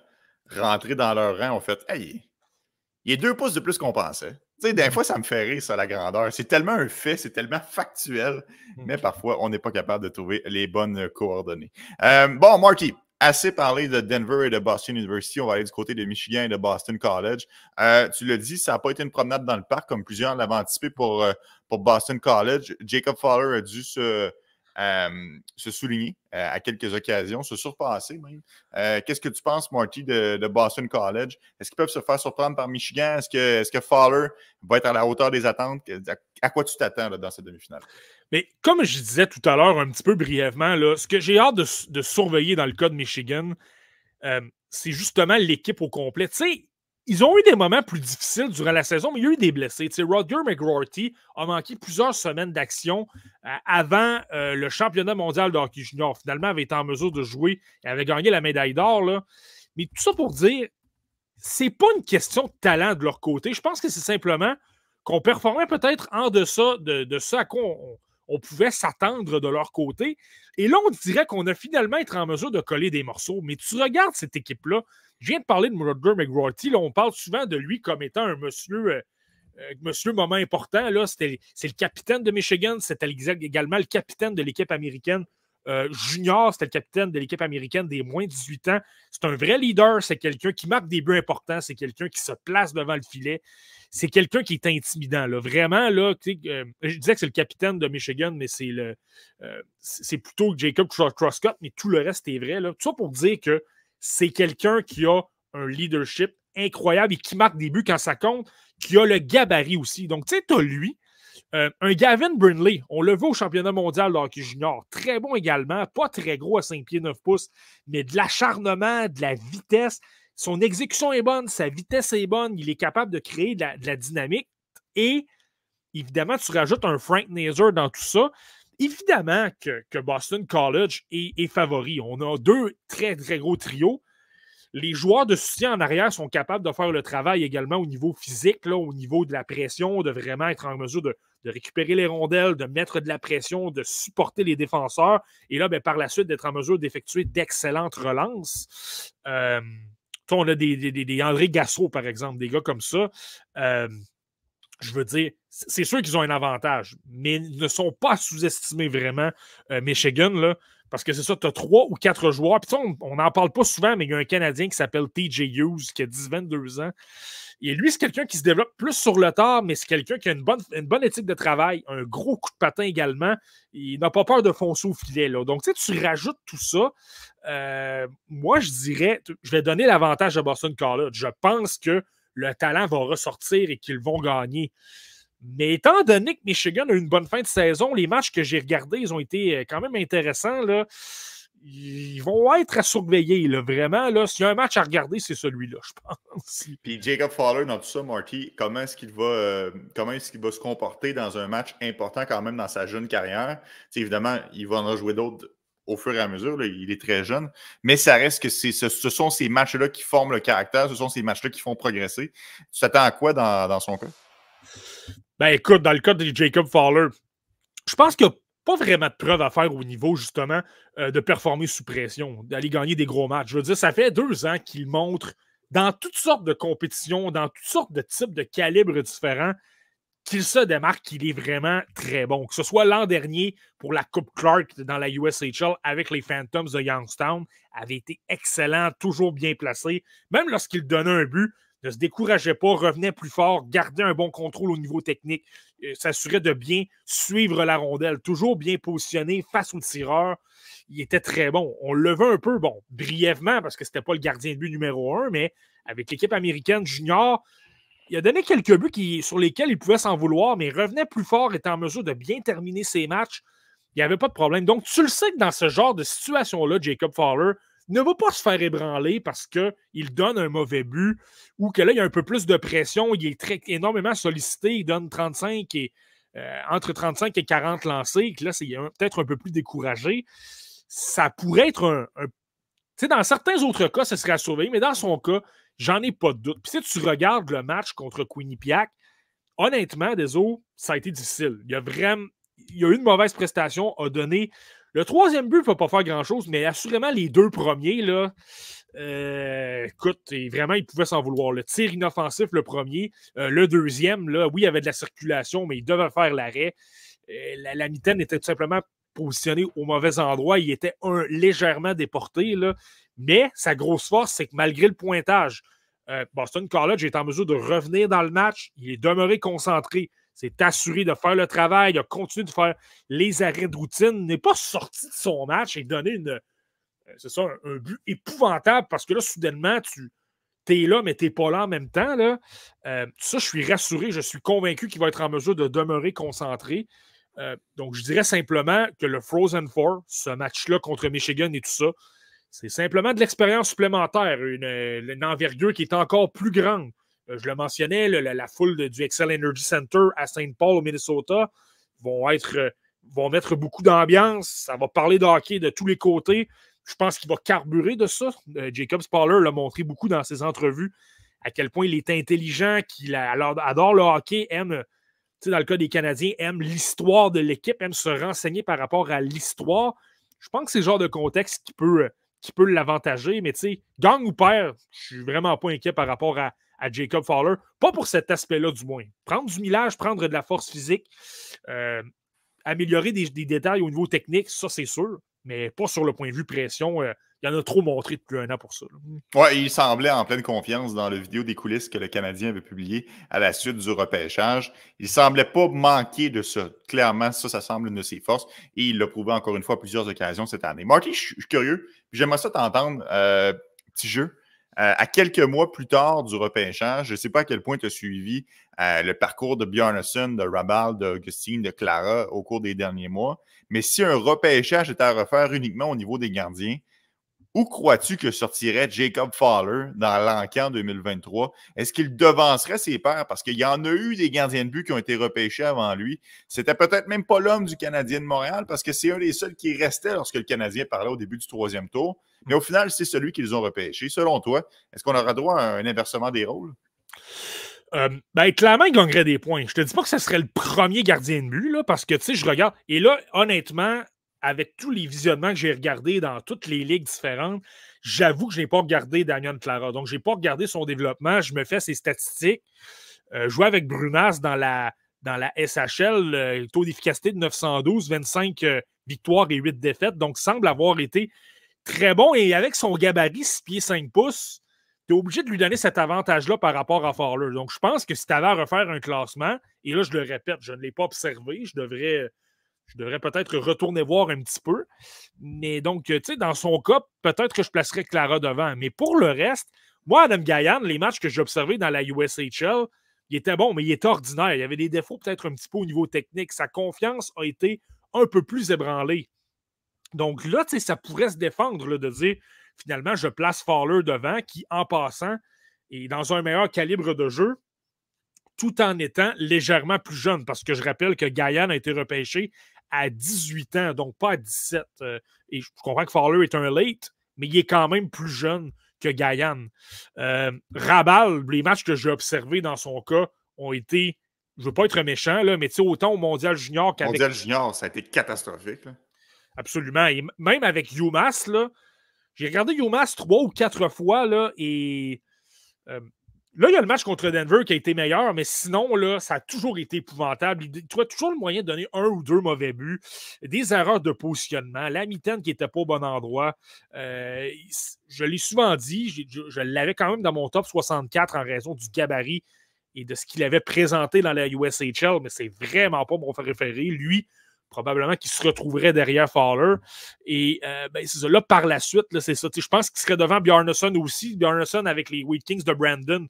rentré dans leur rang, ont fait Hey, il est deux pouces de plus qu'on pensait. Tu sais, des mm-hmm. fois, ça me fait rire, ça, la grandeur. C'est tellement un fait, c'est tellement factuel, mm-hmm. mais parfois, on n'est pas capable de trouver les bonnes coordonnées. Euh, bon, Marty, assez parlé de Denver et de Boston University. On va aller du côté de Michigan et de Boston College. Euh, tu l'as dit, ça n'a pas été une promenade dans le parc, comme plusieurs l'avaient anticipé pour, euh, pour Boston College. Jacob Fowler a dû se, euh, se souligner à quelques occasions, se surpasser même. Qu'est-ce que tu penses, Marty, de, Boston College? Est-ce qu'ils peuvent se faire surprendre par Michigan? Est-ce que, est que Fowler va être à la hauteur des attentes? à quoi tu t'attends dans cette demi-finale? Mais comme je disais tout à l'heure un petit peu brièvement, là, ce que j'ai hâte de, surveiller dans le cas de Michigan, euh, c'est justement l'équipe au complet. Tu sais, ils ont eu des moments plus difficiles durant la saison, mais il y a eu des blessés. Tu sais, Roger a manqué plusieurs semaines d'action euh, avant euh, le championnat mondial de hockey junior. Finalement, avait été en mesure de jouer et avait gagné la médaille d'or. Mais tout ça pour dire, c'est pas une question de talent de leur côté. Je pense que c'est simplement qu'on performait peut-être en deçà de, de ce à quoi on, on pouvait s'attendre de leur côté. Et là, on dirait qu'on a finalement été en mesure de coller des morceaux. Mais tu regardes cette équipe-là. Je viens de parler de Roger McGrawty. on parle souvent de lui comme étant un monsieur. Euh, euh, monsieur, moment important, c'est le capitaine de Michigan, C'est également le capitaine de l'équipe américaine euh, junior, c'était le capitaine de l'équipe américaine des moins de 18 ans. C'est un vrai leader, c'est quelqu'un qui marque des buts importants, c'est quelqu'un qui se place devant le filet, c'est quelqu'un qui est intimidant. Là. Vraiment, là, euh, je disais que c'est le capitaine de Michigan, mais c'est le euh, c'est plutôt Jacob Crosscott, mais tout le reste est vrai. Là. Tout ça pour dire que c'est quelqu'un qui a un leadership incroyable et qui marque des buts quand ça compte, qui a le gabarit aussi. Donc, tu sais, tu as lui, euh, un Gavin Brindley, on le voit au championnat mondial de hockey junior. Très bon également, pas très gros à 5 pieds 9 pouces, mais de l'acharnement, de la vitesse. Son exécution est bonne, sa vitesse est bonne, il est capable de créer de la, dynamique. Et évidemment, tu rajoutes un Frank Nazer dans tout ça. Évidemment que, que Boston College est, est favori. On a deux très, très gros trios les joueurs de soutien en arrière sont capables de faire le travail également au niveau physique, au niveau de la pression, de vraiment être en mesure de, récupérer les rondelles, de mettre de la pression, de supporter les défenseurs. Et là, ben, par la suite, d'être en mesure d'effectuer d'excellentes relances. Euh, on a des, André Gasso, par exemple, des gars comme ça. Euh, je veux dire, c'est sûr qu'ils ont un avantage, mais ils ne sont pas sous-estimés vraiment. Euh, Michigan, là, parce que c'est ça, tu as trois ou quatre joueurs. Puis on n'en parle pas souvent, mais il y a un Canadien qui s'appelle TJ Hughes, qui a 10-22 ans. Et lui, c'est quelqu'un qui se développe plus sur le tard, mais c'est quelqu'un qui a une bonne, une bonne éthique de travail, un gros coup de patin également. Il n'a pas peur de foncer au filet. Donc, tu sais, tu rajoutes tout ça. Euh, moi, je dirais, je vais donner l'avantage à Boston College. Je pense que le talent va ressortir et qu'ils vont gagner. Mais étant donné que Michigan a eu une bonne fin de saison, les matchs que j'ai regardés, ils ont été euh, quand même intéressants. Là. Ils vont être à surveiller, vraiment. Là, s'il y a un match à regarder, c'est celui-là, je pense. Puis Jacob Fowler, dans tout ça, Marty, comment est-ce qu'il va, euh, comment est-ce qu'il va se comporter dans un match important quand même dans sa jeune carrière? évidemment, il va en jouer d'autres au fur et à mesure. il est très jeune. Mais ça reste que ce, sont ces matchs-là qui forment le caractère, ce sont ces matchs-là qui font progresser. Tu t'attends à quoi dans son cas? Ben, écoute, dans le cas de Jacob Fowler, je pense qu'il n'y a pas vraiment de preuves à faire au niveau, justement, euh, de performer sous pression, d'aller gagner des gros matchs. Je veux dire, ça fait deux ans qu'il montre dans toutes sortes de compétitions, dans toutes sortes de types de calibres différents, qu'il se démarque, qu'il est vraiment très bon. Que ce soit l'an dernier pour la Coupe Clark dans la USHL avec les Phantoms de Youngstown, avait été excellent, toujours bien placé. Même lorsqu'il donnait un but, ne se décourageait pas, revenait plus fort, gardait un bon contrôle au niveau technique, euh, s'assurait de bien suivre la rondelle, toujours bien positionné face au tireur. Il était très bon. On le veut un peu, bon, brièvement, parce que ce n'était pas le gardien de but numéro un, mais avec l'équipe américaine junior, il a donné quelques buts qui, sur lesquels il pouvait s'en vouloir, mais revenait plus fort, était en mesure de bien terminer ses matchs. Il n'y avait pas de problème. Donc, tu le sais que dans ce genre de situation-là, Jacob Fowler, ne va pas se faire ébranler parce qu'il donne un mauvais but ou que là, il y a un peu plus de pression, il est énormément sollicité, il donne 35 et euh, entre 35 et 40 lancés, et que là, c'est peut-être un peu plus découragé. Ça pourrait être un. tu sais, dans certains autres cas, ce serait à surveiller, mais dans son cas, j'en ai pas de doute. Puis si tu regardes le match contre Quinnipiac, honnêtement, Deso, ça a été difficile. Il y a vraiment. Il y a eu une mauvaise prestation, à donner le troisième but ne peut pas faire grand-chose, mais assurément, les deux premiers, là, euh, écoute, vraiment, il pouvait s'en vouloir. Le tir inoffensif, le premier. Euh, le deuxième, là, oui, il y avait de la circulation, mais il devait faire l'arrêt. Euh, la, la, mitaine était tout simplement positionnée au mauvais endroit. Il était un, légèrement déporté. Là. Mais sa grosse force, c'est que malgré le pointage, Boston College est en mesure de revenir dans le match. Il est demeuré concentré. C'est assuré de faire le travail. Il a continué de faire les arrêts de routine. n'est pas sorti de son match et donné une, euh, un, but épouvantable parce que là, soudainement, tu es là, mais tu n'es pas là en même temps. Là. Euh, ça, je suis rassuré. Je suis convaincu qu'il va être en mesure de demeurer concentré. Euh, donc, je dirais simplement que le Frozen Four, ce match-là contre Michigan et tout ça, c'est simplement de l'expérience supplémentaire, une envergure qui est encore plus grande euh, je le mentionnais, la, foule du Excel Energy Center à St. Paul, au Minnesota, vont, être, euh, vont mettre beaucoup d'ambiance. Ça va parler de hockey de tous les côtés. Je pense qu'il va carburer de ça. Euh, Jacob Spaller l'a montré beaucoup dans ses entrevues, à quel point il est intelligent, qu'il adore le hockey, aime, dans le cas des Canadiens, aime l'histoire de l'équipe, aime se renseigner par rapport à l'histoire. Je pense que c'est le genre de contexte qui peut, qui peut l'avantager, mais tu sais, ou père, je suis vraiment pas inquiet par rapport à, à Jacob Fowler. Pas pour cet aspect-là, du moins. Prendre du millage, prendre de la force physique, euh, améliorer des, détails au niveau technique, ça, c'est sûr, mais pas sur le point de vue pression. Euh, il y en a trop montré depuis un an pour ça. Oui, il semblait en pleine confiance dans la vidéo des coulisses que le Canadien avait publié à la suite du repêchage. Il semblait pas manquer de ça. Clairement, ça, ça semble une de ses forces. Et il l'a prouvé encore une fois à plusieurs occasions cette année. Marty, je suis curieux. J'aimerais ça t'entendre. Euh, petit jeu. Euh, à quelques mois plus tard du repêchage, je ne sais pas à quel point tu as suivi euh, le parcours de Bjarnason, de Rabal, d'Augustine, de, de Clara au cours des derniers mois, mais si un repêchage était à refaire uniquement au niveau des gardiens, où crois-tu que sortirait Jacob Fowler dans l'encan 2023? Est-ce qu'il devancerait ses pairs? Parce qu'il y en a eu des gardiens de but qui ont été repêchés avant lui. C'était peut-être même pas l'homme du Canadien de Montréal parce que c'est un des seuls qui restait lorsque le Canadien parlait au début du troisième tour. Mais au final, c'est celui qu'ils ont repêché. Selon toi, est-ce qu'on aura droit à un inversement des rôles? Euh, ben, clairement, il gagnerait des points. Je te dis pas que ce serait le premier gardien de but, là, parce que, tu sais, je regarde. Et là, honnêtement, avec tous les visionnements que j'ai regardés dans toutes les ligues différentes, j'avoue que je n'ai pas regardé Daniel Clara. Donc, je n'ai pas regardé son développement. Je me fais ses statistiques. Euh, jouer avec Brunas dans la, dans la SHL, euh, taux d'efficacité de 912, 25 euh, victoires et 8 défaites. Donc, semble avoir été très bon. Et avec son gabarit 6 pieds 5 pouces, tu es obligé de lui donner cet avantage-là par rapport à Fowler. Donc, je pense que si tu avais à refaire un classement, et là, je le répète, je ne l'ai pas observé, je devrais je devrais peut-être retourner voir un petit peu. Mais donc, tu sais, dans son cas, peut-être que je placerais Clara devant. Mais pour le reste, moi, Adam Gaillan, les matchs que j'ai observés dans la USHL, il était bon, mais il est ordinaire. Il y avait des défauts peut-être un petit peu au niveau technique. Sa confiance a été un peu plus ébranlée. Donc là, tu sais, ça pourrait se défendre le de dire finalement, je place Fowler devant, qui, en passant, est dans un meilleur calibre de jeu, tout en étant légèrement plus jeune. Parce que je rappelle que Gaillan a été repêché à 18 ans, donc pas à 17. Euh, et je comprends que Fowler est un late, mais il est quand même plus jeune que Gaillane. Euh, Rabal, les matchs que j'ai observés dans son cas ont été, je veux pas être méchant, là, mais autant au Mondial Junior qu'avec. Mondial Junior, ça a été catastrophique. Absolument. Et même avec Youmas, j'ai regardé Youmas trois ou quatre fois là, et euh, Là, il y a le match contre Denver qui a été meilleur, mais sinon, là, ça a toujours été épouvantable. Il trouvait toujours le moyen de donner un ou deux mauvais buts, des erreurs de positionnement, la mitaine qui n'était pas au bon endroit. Euh, je l'ai souvent dit, je, l'avais quand même dans mon top 64 en raison du gabarit et de ce qu'il avait présenté dans la USHL, mais c'est vraiment pas mon préféré. Lui, probablement qu'il se retrouverait derrière Fowler. Et euh, ben, c'est ça. Là, par la suite, c'est ça. je pense qu'il serait devant Bjarnason aussi. Bjarnason avec les Wheat de Brandon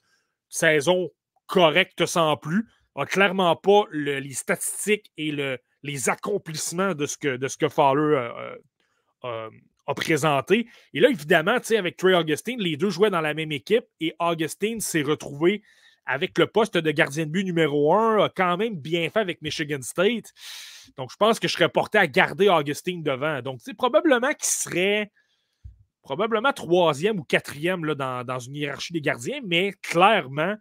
saison correcte sans plus, n'a clairement pas les statistiques et le, les accomplissements de ce que, de ce que Fowler euh, euh, euh, a présenté. Et là, évidemment, avec Trey Augustine, les deux jouaient dans la même équipe et Augustine s'est retrouvé avec le poste de gardien de but numéro un, a quand même bien fait avec Michigan State. Donc, je pense que je serais porté à garder Augustine devant. Donc, c'est probablement qu'il serait probablement troisième ou quatrième dans, une hiérarchie des gardiens, mais clairement,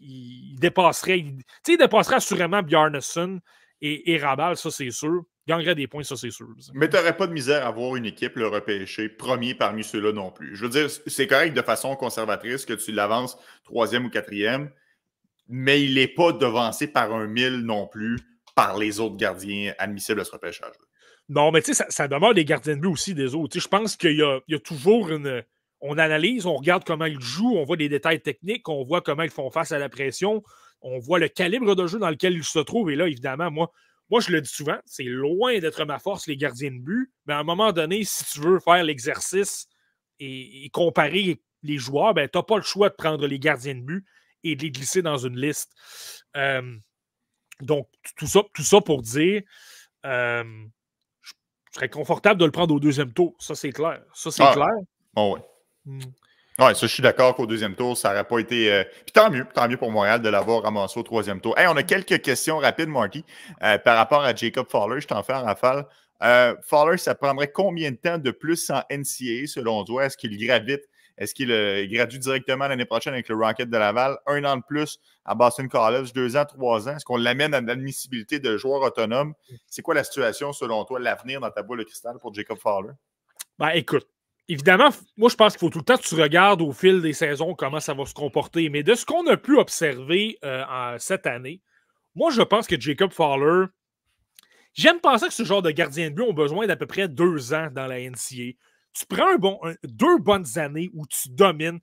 il, dépasserait, il, il dépasserait assurément Bjarnason et, Rabal, ça c'est sûr. gagnerait des points, ça c'est sûr. Mais tu n'aurais pas de misère à voir une équipe le repêcher premier parmi ceux-là non plus. Je veux dire, c'est correct de façon conservatrice que tu l'avances troisième ou quatrième, mais il n'est pas devancé par un mille non plus par les autres gardiens admissibles à ce repêchage-là. Non, mais tu sais, ça, demeure des gardiens de but aussi des autres. Je pense qu'il y, a, toujours une. On analyse, on regarde comment ils jouent, on voit des détails techniques, on voit comment ils font face à la pression, on voit le calibre de jeu dans lequel ils se trouvent. Et là, évidemment, moi, moi je le dis souvent, c'est loin d'être ma force, les gardiens de but. Mais à un moment donné, si tu veux faire l'exercice et, comparer les joueurs, ben, tu n'as pas le choix de prendre les gardiens de but et de les glisser dans une liste. Euh, donc, tout ça, tout ça pour dire. Euh, serais confortable de le prendre au deuxième tour. Ça, c'est clair. Ça, c'est ah clair. Ah hmm. ouais. ça, je suis d'accord qu'au deuxième tour, ça n'aurait pas été. Euh, puis tant mieux, tant mieux pour Montréal de l'avoir ramassé au troisième tour. on a quelques questions rapides, Marky, euh, par rapport à Jacob Fowler. Je t'en fais en rafale. Euh, Fowler, ça prendrait combien de temps de plus en NCA selon toi? Est-ce qu'il gravite est-ce qu'il euh, est gradué directement l'année prochaine avec le Rocket de Laval? Un an de plus à Boston College, deux ans, trois ans. Est-ce qu'on l'amène à l'admissibilité de joueur autonome? C'est quoi la situation, selon toi, l'avenir dans ta boule de cristal pour Jacob Fowler? Ben, écoute, évidemment, moi, je pense qu'il faut tout le temps que tu regardes au fil des saisons comment ça va se comporter. Mais de ce qu'on a pu observer euh, cette année, moi, je pense que Jacob Fowler, j'aime penser que ce genre de gardien de but ont besoin d'à peu près deux ans dans la NCA tu prends deux bonnes années où tu domines,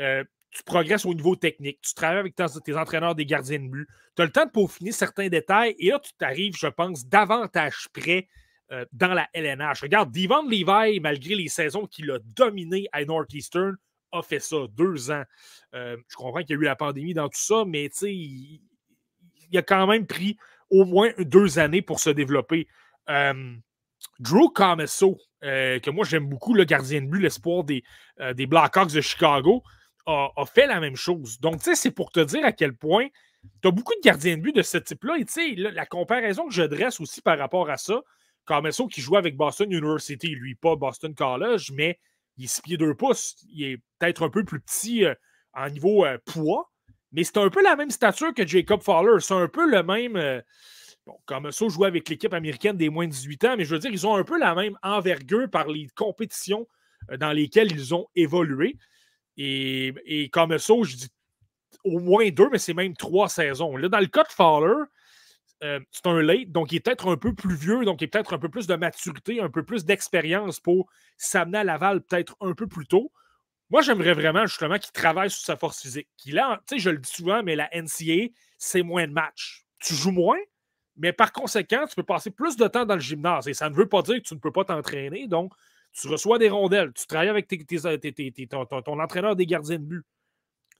euh, tu progresses au niveau technique, tu travailles avec tes, entraîneurs des gardiens de but, tu as le temps de peaufiner certains détails et là, tu t'arrives, je pense, davantage près euh, dans la LNH. Regarde, Divan Levi, malgré les saisons qu'il a dominées à Northeastern, a fait ça deux ans. Euh, je comprends qu'il y a eu la pandémie dans tout ça, mais il, il a quand même pris au moins deux années pour se développer. Drew Comesso, euh, que moi j'aime beaucoup, le gardien de but, l'espoir des, euh, des, Blackhawks de Chicago, a, fait la même chose. Donc, tu sais, c'est pour te dire à quel point tu as beaucoup de gardiens de but de ce type-là. Et tu sais, la comparaison que je dresse aussi par rapport à ça, Carmesso qui joue avec Boston University, lui, pas Boston College, mais il est 6 pieds pouces. Il est peut-être un peu plus petit euh, en niveau poids, mais c'est un peu la même stature que Jacob Fowler. C'est un peu le même Bon, ça jouait avec l'équipe américaine des moins de 18 ans, mais je veux dire, ils ont un peu la même envergure par les compétitions euh, dans lesquelles ils ont évolué. Et, comme ça, je dis au moins deux, mais c'est même trois saisons. Là, dans le cas de Fowler, euh, c'est un late, donc il est peut-être un peu plus vieux, donc il est peut-être un peu plus de maturité, un peu plus d'expérience pour s'amener à Laval peut-être un peu plus tôt. Moi, j'aimerais vraiment justement qu'il travaille sur sa force physique. je le dis souvent, mais la NCA, c'est moins de matchs. Tu joues moins, mais par conséquent, tu peux passer plus de temps dans le gymnase. Et ça ne veut pas dire que tu ne peux pas t'entraîner. Donc, tu reçois des rondelles, tu travailles avec ton, entraîneur des gardiens de but.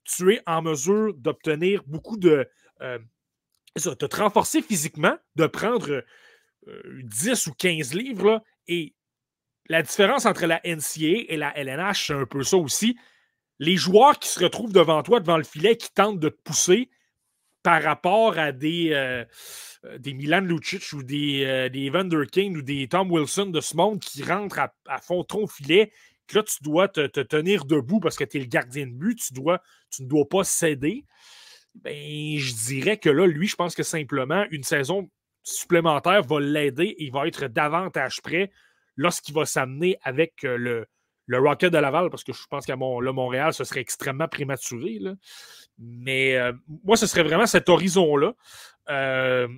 Tu es en mesure d'obtenir beaucoup de. Euh, de te renforcer physiquement, de prendre 10 euh, ou 15 livres. et la différence entre la NCA et la LNH, c'est un peu ça aussi. Les joueurs qui se retrouvent devant toi, devant le filet, qui tentent de te pousser, par rapport à des, euh, euh, des Milan Lucic ou des, euh, des King ou des Tom Wilson de ce monde qui rentrent à, fond ton filet, que là, tu dois te, tenir debout parce que tu es le gardien de but, tu, dois, tu ne dois pas céder. Ben, je dirais que là, lui, je pense que simplement, une saison supplémentaire va l'aider. et Il va être davantage prêt lorsqu'il va s'amener avec le, le Rocket de Laval, parce que je pense qu'à Montréal, ce serait extrêmement prématuré. Mais euh, moi, ce serait vraiment cet horizon-là. Euh,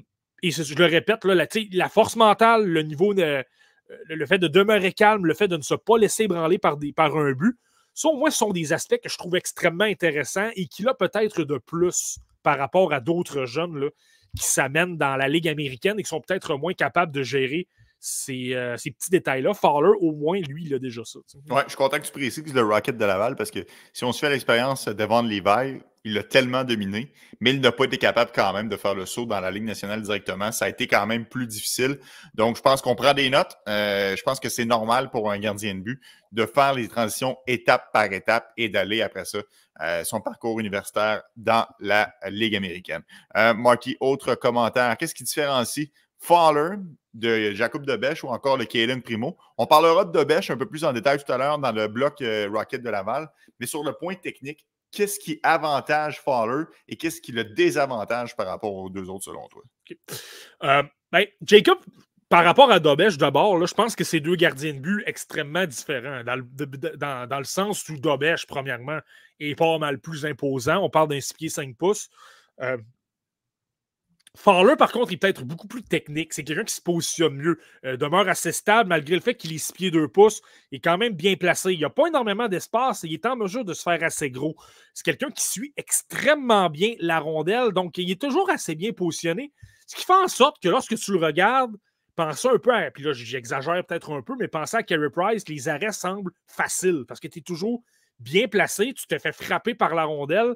et je le répète, là, la, force mentale, le niveau le fait de demeurer calme, le fait de ne se pas laisser branler par, un but, ça, au ce sont des aspects que je trouve extrêmement intéressants et qui, a peut-être de plus par rapport à d'autres jeunes là, qui s'amènent dans la Ligue américaine et qui sont peut-être moins capables de gérer euh, ces, petits détails-là. Fowler, au moins, lui, il a déjà ça. Oui, je suis content que tu précises le Rocket de Laval parce que si on se fait l'expérience devant Levi, il l'a tellement dominé, mais il n'a pas été capable quand même de faire le saut dans la Ligue nationale directement. Ça a été quand même plus difficile. Donc, je pense qu'on prend des notes. Euh, je pense que c'est normal pour un gardien de but de faire les transitions étape par étape et d'aller après ça euh, son parcours universitaire dans la Ligue américaine. Marky, autre commentaire. Qu'est-ce qui différencie Fowler de Jacob Debèche ou encore le Kalen Primo. On parlera de Debèche un peu plus en détail tout à l'heure dans le bloc euh, Rocket de Laval, mais sur le point technique, qu'est-ce qui avantage Fowler et qu'est-ce qui le désavantage par rapport aux deux autres selon toi? Euh, ben, Jacob, par rapport à Dobesh, d'abord, je pense que c'est deux gardiens de but extrêmement différents, dans le, sens où Dobesh, premièrement, est pas mal plus imposant. On parle d'un 6 pieds 5 pouces. Euh, Fowler, par contre, il est peut-être beaucoup plus technique. C'est quelqu'un qui se positionne mieux. Euh, demeure assez stable malgré le fait qu'il est six pieds deux pouces. Il est quand même bien placé. Il a pas énormément d'espace et il est en mesure de se faire assez gros. C'est quelqu'un qui suit extrêmement bien la rondelle. Donc, il est toujours assez bien positionné. Ce qui fait en sorte que lorsque tu le regardes, pensez un peu à. Puis là, j'exagère peut-être un peu, mais pensez à Carey Price. Les arrêts semblent faciles parce que tu es toujours bien placé. Tu te fais frapper par la rondelle.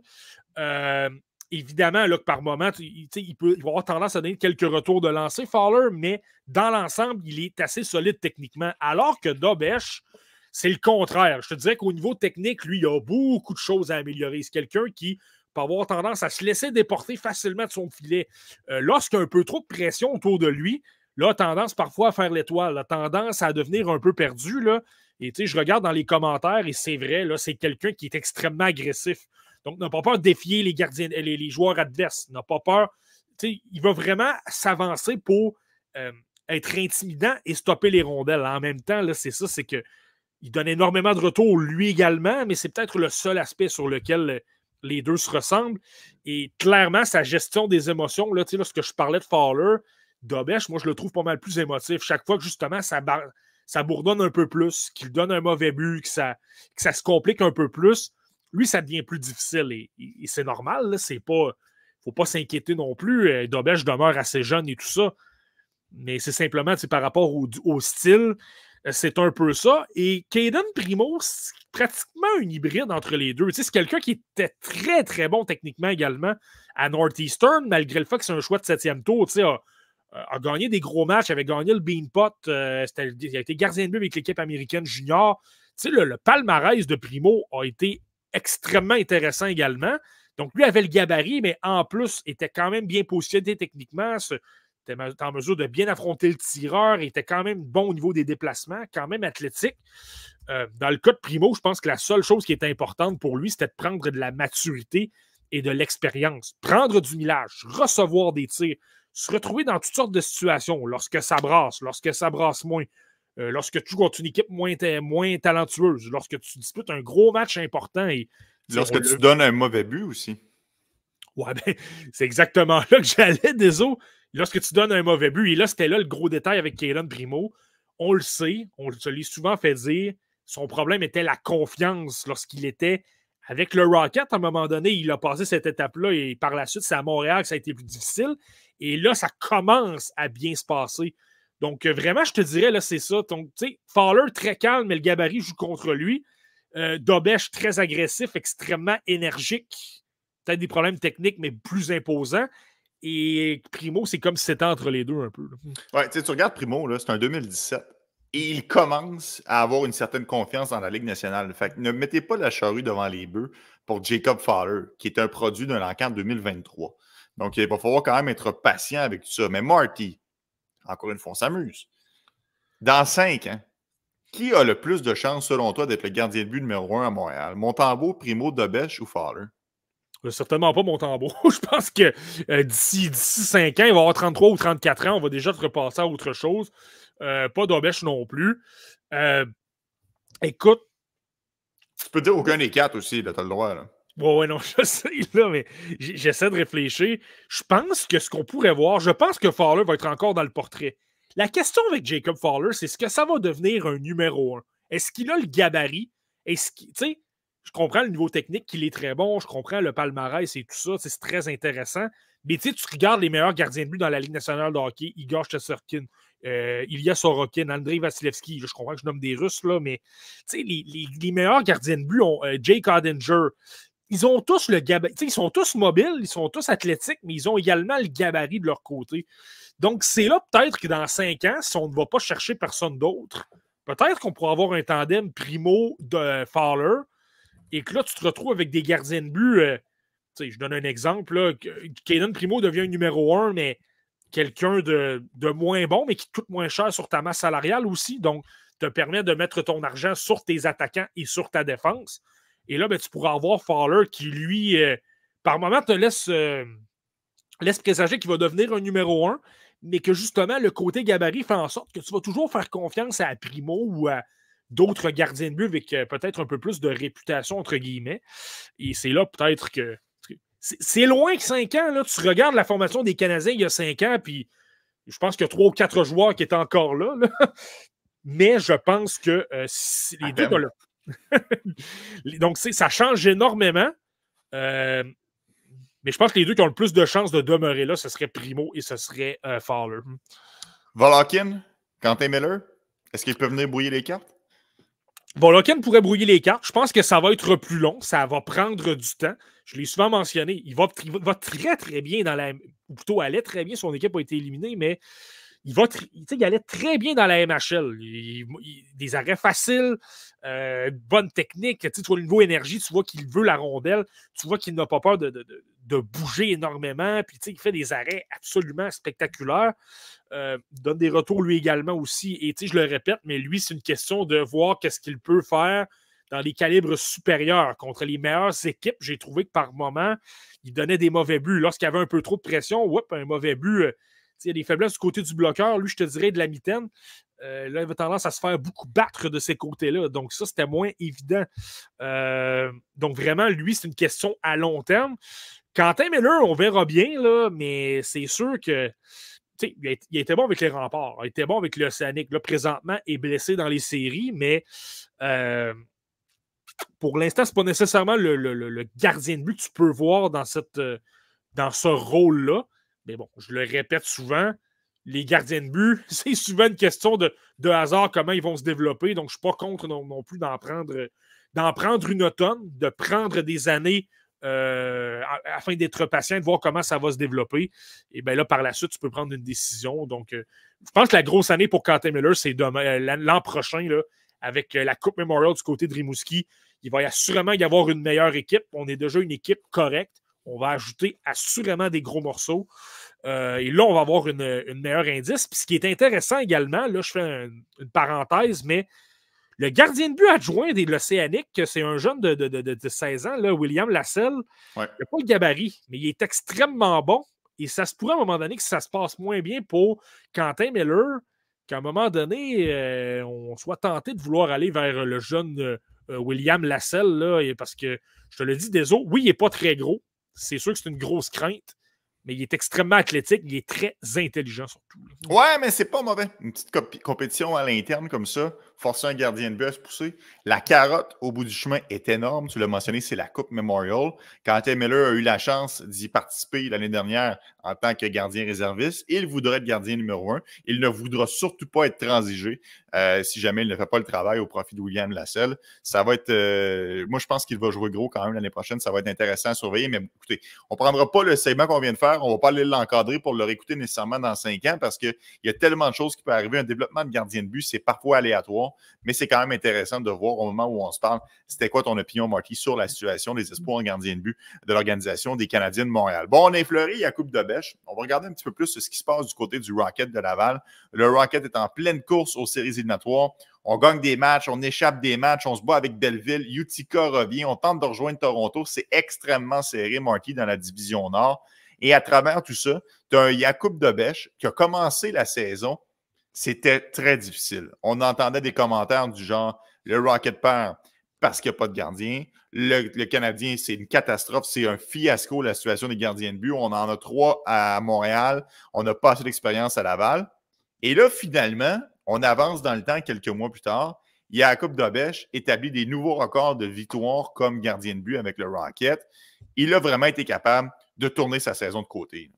Euh, évidemment, par moment, il, peut, va avoir tendance à donner quelques retours de lancer, Fowler, mais dans l'ensemble, il est assez solide techniquement. Alors que Dobesh, c'est le contraire. Je te dirais qu'au niveau technique, lui, il a beaucoup de choses à améliorer. C'est quelqu'un qui peut avoir tendance à se laisser déporter facilement de son filet. Euh, lorsqu'il y a un peu trop de pression autour de lui, là, a tendance parfois à faire l'étoile, a tendance à devenir un peu perdu. Là. Et je regarde dans les commentaires et c'est vrai, là, c'est quelqu'un qui est extrêmement agressif. Donc, n'a pas peur de défier les, gardiens, les joueurs adverses. N'a pas peur. Il va vraiment s'avancer pour euh, être intimidant et stopper les rondelles. En même temps, c'est ça, c'est que il donne énormément de retour lui également, mais c'est peut-être le seul aspect sur lequel euh, les deux se ressemblent. Et clairement, sa gestion des émotions, là, lorsque je parlais de Fowler, Dobesh, moi, je le trouve pas mal plus émotif. Chaque fois que, justement, ça, ça bourdonne un peu plus, qu'il donne un mauvais but, que ça, que ça se complique un peu plus, lui, ça devient plus difficile et, c'est normal. C'est pas, faut pas s'inquiéter non plus. Euh, Dobesh demeure assez jeune et tout ça. Mais c'est simplement par rapport au, style, euh, c'est un peu ça. Et Caden Primo, c'est pratiquement un hybride entre les deux. C'est quelqu'un qui était très, très bon techniquement également à Northeastern, malgré le fait que c'est un choix de septième tour. A, a gagné des gros matchs, avait gagné le Beanpot, euh, il a été gardien de but avec l'équipe américaine junior. le, palmarès de Primo a été extrêmement intéressant également. Donc, lui avait le gabarit, mais en plus, était quand même bien positionné techniquement, Il était en mesure de bien affronter le tireur, était quand même bon au niveau des déplacements, quand même athlétique. Euh, dans le cas de Primo, je pense que la seule chose qui était importante pour lui, c'était de prendre de la maturité et de l'expérience, prendre du millage, recevoir des tirs, se retrouver dans toutes sortes de situations, lorsque ça brasse, lorsque ça brasse moins, euh, lorsque tu comptes une équipe moins, moins talentueuse, lorsque tu disputes un gros match important. Et, lorsque tu donnes un mauvais but aussi. Ouais, ben, c'est exactement là que j'allais, désolé. Lorsque tu donnes un mauvais but, et là, c'était là le gros détail avec Kaylon Primo. On le sait, on se l'est souvent fait dire, son problème était la confiance lorsqu'il était avec le Rocket. À un moment donné, il a passé cette étape-là et par la suite, c'est à Montréal que ça a été plus difficile. Et là, ça commence à bien se passer donc, euh, vraiment, je te dirais, là, c'est ça. Donc, tu Fowler très calme, mais le gabarit joue contre lui. Euh, Dobesch très agressif, extrêmement énergique. Peut-être des problèmes techniques, mais plus imposants. Et Primo, c'est comme si c'était entre les deux un peu. Ouais, tu regardes Primo, c'est un 2017. Et il commence à avoir une certaine confiance dans la Ligue nationale. Fait ne mettez pas la charrue devant les bœufs pour Jacob Fowler, qui est un produit d'un encamp 2023. Donc, il va falloir quand même être patient avec tout ça. Mais Marty, encore une fois, on s'amuse. Dans cinq ans, qui a le plus de chances, selon toi, d'être le gardien de but numéro un à Montréal? Montambo, Primo, Debèche ou Fowler? Euh, certainement pas Montambo. Je pense que euh, d'ici cinq ans, il va avoir 33 ou 34 ans, on va déjà te repasser à autre chose. Euh, pas Dobèche non plus. écoute. Tu peux dire aucun des quatre aussi, tu as le droit. Là. Ouais, non, je sais, là, mais j'essaie de réfléchir. Je pense que ce qu'on pourrait voir, je pense que Fowler va être encore dans le portrait. La question avec Jacob Fowler, c'est ce que ça va devenir un numéro un? Est-ce qu'il a le gabarit? Est-ce qu'il, tu sais, je comprends le niveau technique qu'il est très bon, je comprends le palmarès et tout ça, c'est très intéressant. Mais tu tu regardes les meilleurs gardiens de but dans la Ligue nationale de hockey, Igor Chesterkin, euh, Ilya Sorokin, Andrei Vasilevski, je comprends que je nomme des Russes, là, mais les, les, les, meilleurs gardiens de but ont Jay euh, Jake Codinger, ils ont tous le gabarit. Ils sont tous mobiles, ils sont tous athlétiques, mais ils ont également le gabarit de leur côté. Donc, c'est là peut-être que dans cinq ans, si on ne va pas chercher personne d'autre, peut-être qu'on pourra avoir un tandem primo de Fowler et que là, tu te retrouves avec des gardiens de but. Euh, je donne un exemple. Là, Primo devient numéro un, mais quelqu'un de, de, moins bon, mais qui coûte moins cher sur ta masse salariale aussi. Donc, te permet de mettre ton argent sur tes attaquants et sur ta défense. Et là, ben, tu pourras avoir Fowler qui, lui, euh, par moment, te euh, laisse, présager qu'il va devenir un numéro un, mais que justement, le côté gabarit fait en sorte que tu vas toujours faire confiance à Primo ou à d'autres gardiens de but avec euh, peut-être un peu plus de réputation, entre guillemets. Et c'est là peut-être que. C'est loin que 5 ans. Là, tu regardes la formation des Canadiens il y a 5 ans, puis je pense qu'il y a 3 ou quatre joueurs qui étaient encore là. Mais je pense que les, deux Donc, ça change énormément. Euh, mais je pense que les deux qui ont le plus de chances de demeurer là, ce serait Primo et ce serait euh, Fowler. Volokin, Quentin Miller, est-ce qu'il peut venir brouiller les cartes? Volokin pourrait brouiller les cartes. Je pense que ça va être plus long. Ça va prendre du temps. Je l'ai souvent mentionné. Il va, il va, très, très bien dans la. Ou plutôt, allait très bien. Son équipe a été éliminée, mais il, va, allait très bien dans la MHL. des arrêts faciles, euh, bonne technique. Tu, niveau énergie, tu vois qu'il veut la rondelle, tu vois qu'il n'a pas peur de, bouger énormément. Puis il fait des arrêts absolument spectaculaires. Euh, donne des retours lui également aussi. Et je le répète, mais lui, c'est une question de voir qu'est-ce qu'il peut faire dans les calibres supérieurs contre les meilleures équipes. J'ai trouvé que par moment, il donnait des mauvais buts. Lorsqu'il y avait un peu trop de pression, un mauvais but. Euh, il y a des faiblesses du côté du bloqueur. Lui, je te dirais de la mitaine. Euh, là, il avait tendance à se faire beaucoup battre de ces côtés-là. Donc, ça, c'était moins évident. Euh, donc, vraiment, lui, c'est une question à long terme. Quentin Miller, on verra bien, là, mais c'est sûr que. Il a, bon avec les remparts, il était bon avec l'Océanique. Là, présentement, il est blessé dans les séries, mais euh, pour l'instant, ce n'est pas nécessairement le, gardien de but que tu peux voir dans, cette, euh, dans ce rôle-là. Mais bon, je le répète souvent, les gardiens de but, c'est souvent une question de, hasard, comment ils vont se développer. Donc, je ne suis pas contre non, plus d'en prendre, d'en prendre une automne, de prendre des années euh, afin d'être patient, de voir comment ça va se développer. Et bien là, par la suite, tu peux prendre une décision. Donc, euh, je pense que la grosse année pour Quentin Miller, c'est euh, l'an prochain, là, avec la Coupe Memorial du côté de Rimouski. Il va sûrement y avoir une meilleure équipe. On est déjà une équipe correcte on va ajouter assurément des gros morceaux. Euh, et là, on va avoir une, meilleur indice. Puis ce qui est intéressant également, là, je fais une parenthèse, mais le gardien de but adjoint de l'Océanique, c'est un jeune de, 16 ans, là, William Lassell. il n'a pas le gabarit, mais il est extrêmement bon. Et ça se pourrait à un moment donné que ça se passe moins bien pour Quentin Miller, qu'à un moment donné, euh, on soit tenté de vouloir aller vers le jeune euh, William Lassell. là, parce que, je te le dis, des oui, il n'est pas très gros, c'est sûr que c'est une grosse crainte, mais il est extrêmement athlétique, il est très intelligent surtout. Ouais, mais c'est pas mauvais. Une petite compétition à l'interne comme ça, forcer un gardien de but à se pousser. La carotte au bout du chemin est énorme. Tu l'as mentionné, c'est la Coupe Memorial. Quand Tim Miller a eu la chance d'y participer l'année dernière en tant que gardien réserviste, il voudrait être gardien numéro un. Il ne voudra surtout pas être transigé euh, si jamais il ne fait pas le travail au profit de William Lasselle. Ça va être. Euh, moi, je pense qu'il va jouer gros quand même l'année prochaine. Ça va être intéressant à surveiller. Mais écoutez, on ne prendra pas le segment qu'on vient de faire. On ne va pas aller l'encadrer pour le réécouter nécessairement dans cinq ans parce qu'il y a tellement de choses qui peuvent arriver. Un développement de gardien de but, c'est parfois aléatoire mais c'est quand même intéressant de voir au moment où on se parle, c'était quoi ton opinion, Marky, sur la situation des espoirs en gardien de but de l'organisation des Canadiens de Montréal. Bon, on est fleuri Yacoub de Bêche. On va regarder un petit peu plus ce qui se passe du côté du Rocket de Laval. Le Rocket est en pleine course aux séries éliminatoires. On gagne des matchs, on échappe des matchs, on se bat avec Belleville, Utica revient, on tente de rejoindre Toronto. C'est extrêmement serré, Marky, dans la division Nord. Et à travers tout ça, tu as un Yacoub Debèche qui a commencé la saison c'était très difficile. On entendait des commentaires du genre le Rocket perd parce qu'il n'y a pas de gardien. Le, Canadien, c'est une catastrophe, c'est un fiasco la situation des gardiens de but. On en a trois à Montréal, on n'a pas assez d'expérience à Laval. Et là, finalement, on avance dans le temps quelques mois plus tard. Jacob Dobesch établit des nouveaux records de victoire comme gardien de but avec le Rocket. Il a vraiment été capable de tourner sa saison de côté.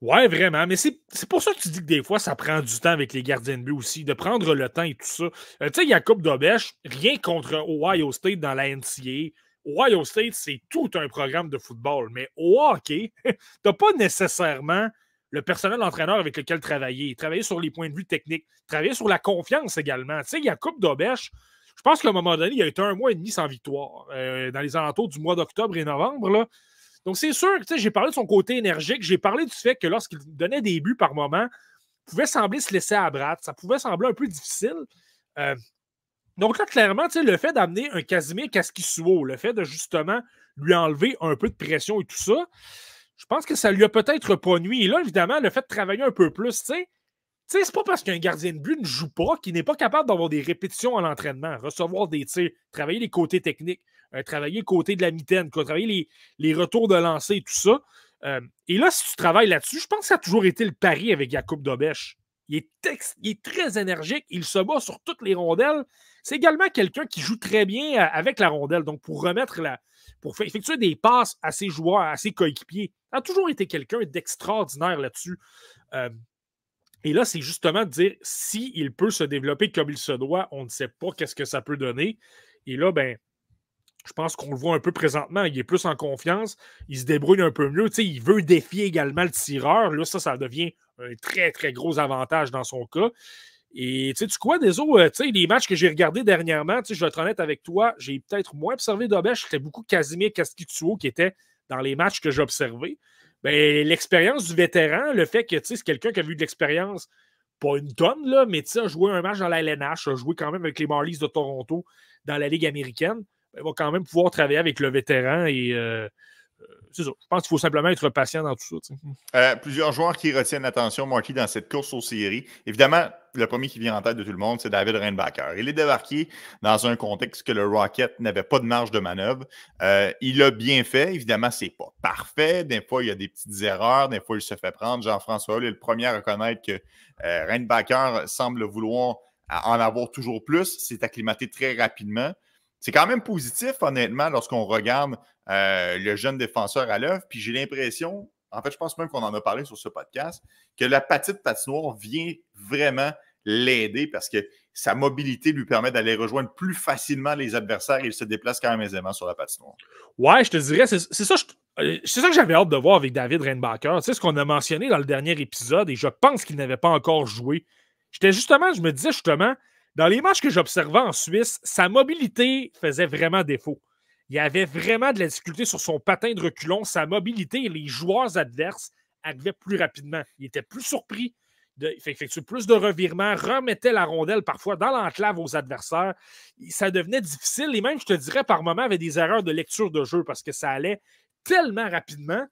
Ouais, vraiment. Mais c'est pour ça que tu dis que des fois, ça prend du temps avec les gardiens de but aussi, de prendre le temps et tout ça. Euh, tu sais, Coupe d'Aubèche, rien contre Ohio State dans la NCAA. Ohio State, c'est tout un programme de football. Mais au hockey, t'as pas nécessairement le personnel entraîneur avec lequel travailler. Travailler sur les points de vue techniques. Travailler sur la confiance également. Tu sais, Coupe d'Aubèche, je pense qu'à un moment donné, il y a été un mois et demi sans victoire. Euh, dans les alentours du mois d'octobre et novembre, là, donc, c'est sûr que j'ai parlé de son côté énergique, j'ai parlé du fait que lorsqu'il donnait des buts par moment, il pouvait sembler se laisser abattre, ça pouvait sembler un peu difficile. Euh, donc là, clairement, le fait d'amener un Casimir soit, le fait de justement lui enlever un peu de pression et tout ça, je pense que ça lui a peut-être pas nuit. Et là, évidemment, le fait de travailler un peu plus, tu sais, c'est pas parce qu'un gardien de but ne joue pas qu'il n'est pas capable d'avoir des répétitions à l'entraînement, recevoir des tirs, travailler les côtés techniques. Euh, travailler côté de la mitaine, travailler les, les retours de lancer et tout ça. Euh, et là, si tu travailles là-dessus, je pense que ça a toujours été le pari avec Yacoub Dobesch. Il est, très énergique, il se bat sur toutes les rondelles. C'est également quelqu'un qui joue très bien euh, avec la rondelle. Donc, pour remettre la. pour effectuer des passes à ses joueurs, à ses coéquipiers, ça a toujours été quelqu'un d'extraordinaire là-dessus. et là, c'est justement de dire s'il peut se développer comme il se doit, on ne sait pas qu'est-ce que ça peut donner. Et là, ben, je pense qu'on le voit un peu présentement. Il est plus en confiance. Il se débrouille un peu mieux. il veut défier également le tireur. Là, ça, ça devient un très, très gros avantage dans son cas. Et tu quoi, des euh, autres, les matchs que j'ai regardés dernièrement, je vais être honnête avec toi, j'ai peut-être moins observé Dobesh. J'étais beaucoup Casimir Kaskitsuo qui était dans les matchs que j'observais. Mais ben, l'expérience du vétéran, le fait que c'est quelqu'un qui a vu de l'expérience, pas une tonne, là, mais a joué un match dans la LNH, a joué quand même avec les Marlies de Toronto dans la Ligue américaine va quand même pouvoir travailler avec le vétéran et. Euh, euh, c'est ça. Je pense qu'il faut simplement être patient dans tout ça. Euh, plusieurs joueurs qui retiennent l'attention, qui, dans cette course aux séries. Évidemment, le premier qui vient en tête de tout le monde, c'est David Reinbacher. Il est débarqué dans un contexte que le Rocket n'avait pas de marge de manœuvre. il a bien fait. Évidemment, c'est pas parfait. Des fois, il y a des petites erreurs. Des fois, il se fait prendre. Jean-François est le premier à reconnaître que euh, semble vouloir en avoir toujours plus. C'est acclimaté très rapidement. C'est quand même positif, honnêtement, lorsqu'on regarde euh, le jeune défenseur à l'œuvre. Puis j'ai l'impression, en fait, je pense même qu'on en a parlé sur ce podcast, que la petite patinoire vient vraiment l'aider parce que sa mobilité lui permet d'aller rejoindre plus facilement les adversaires et il se déplace quand même aisément sur la patinoire. Ouais, je te dirais, c'est ça, euh, c'est ça que j'avais hâte de voir avec David Reinbacher. Tu sais, ce qu'on a mentionné dans le dernier épisode et je pense qu'il n'avait pas encore joué. J'étais justement, je me disais justement, dans les matchs que j'observais en Suisse, sa mobilité faisait vraiment défaut. Il avait vraiment de la difficulté sur son patin de reculon, sa mobilité les joueurs adverses arrivaient plus rapidement. Il était plus surpris, de, il effectuait plus de revirements, remettait la rondelle parfois dans l'enclave aux adversaires. Ça devenait difficile et même, je te dirais, par moments, avait des erreurs de lecture de jeu parce que ça allait tellement rapidement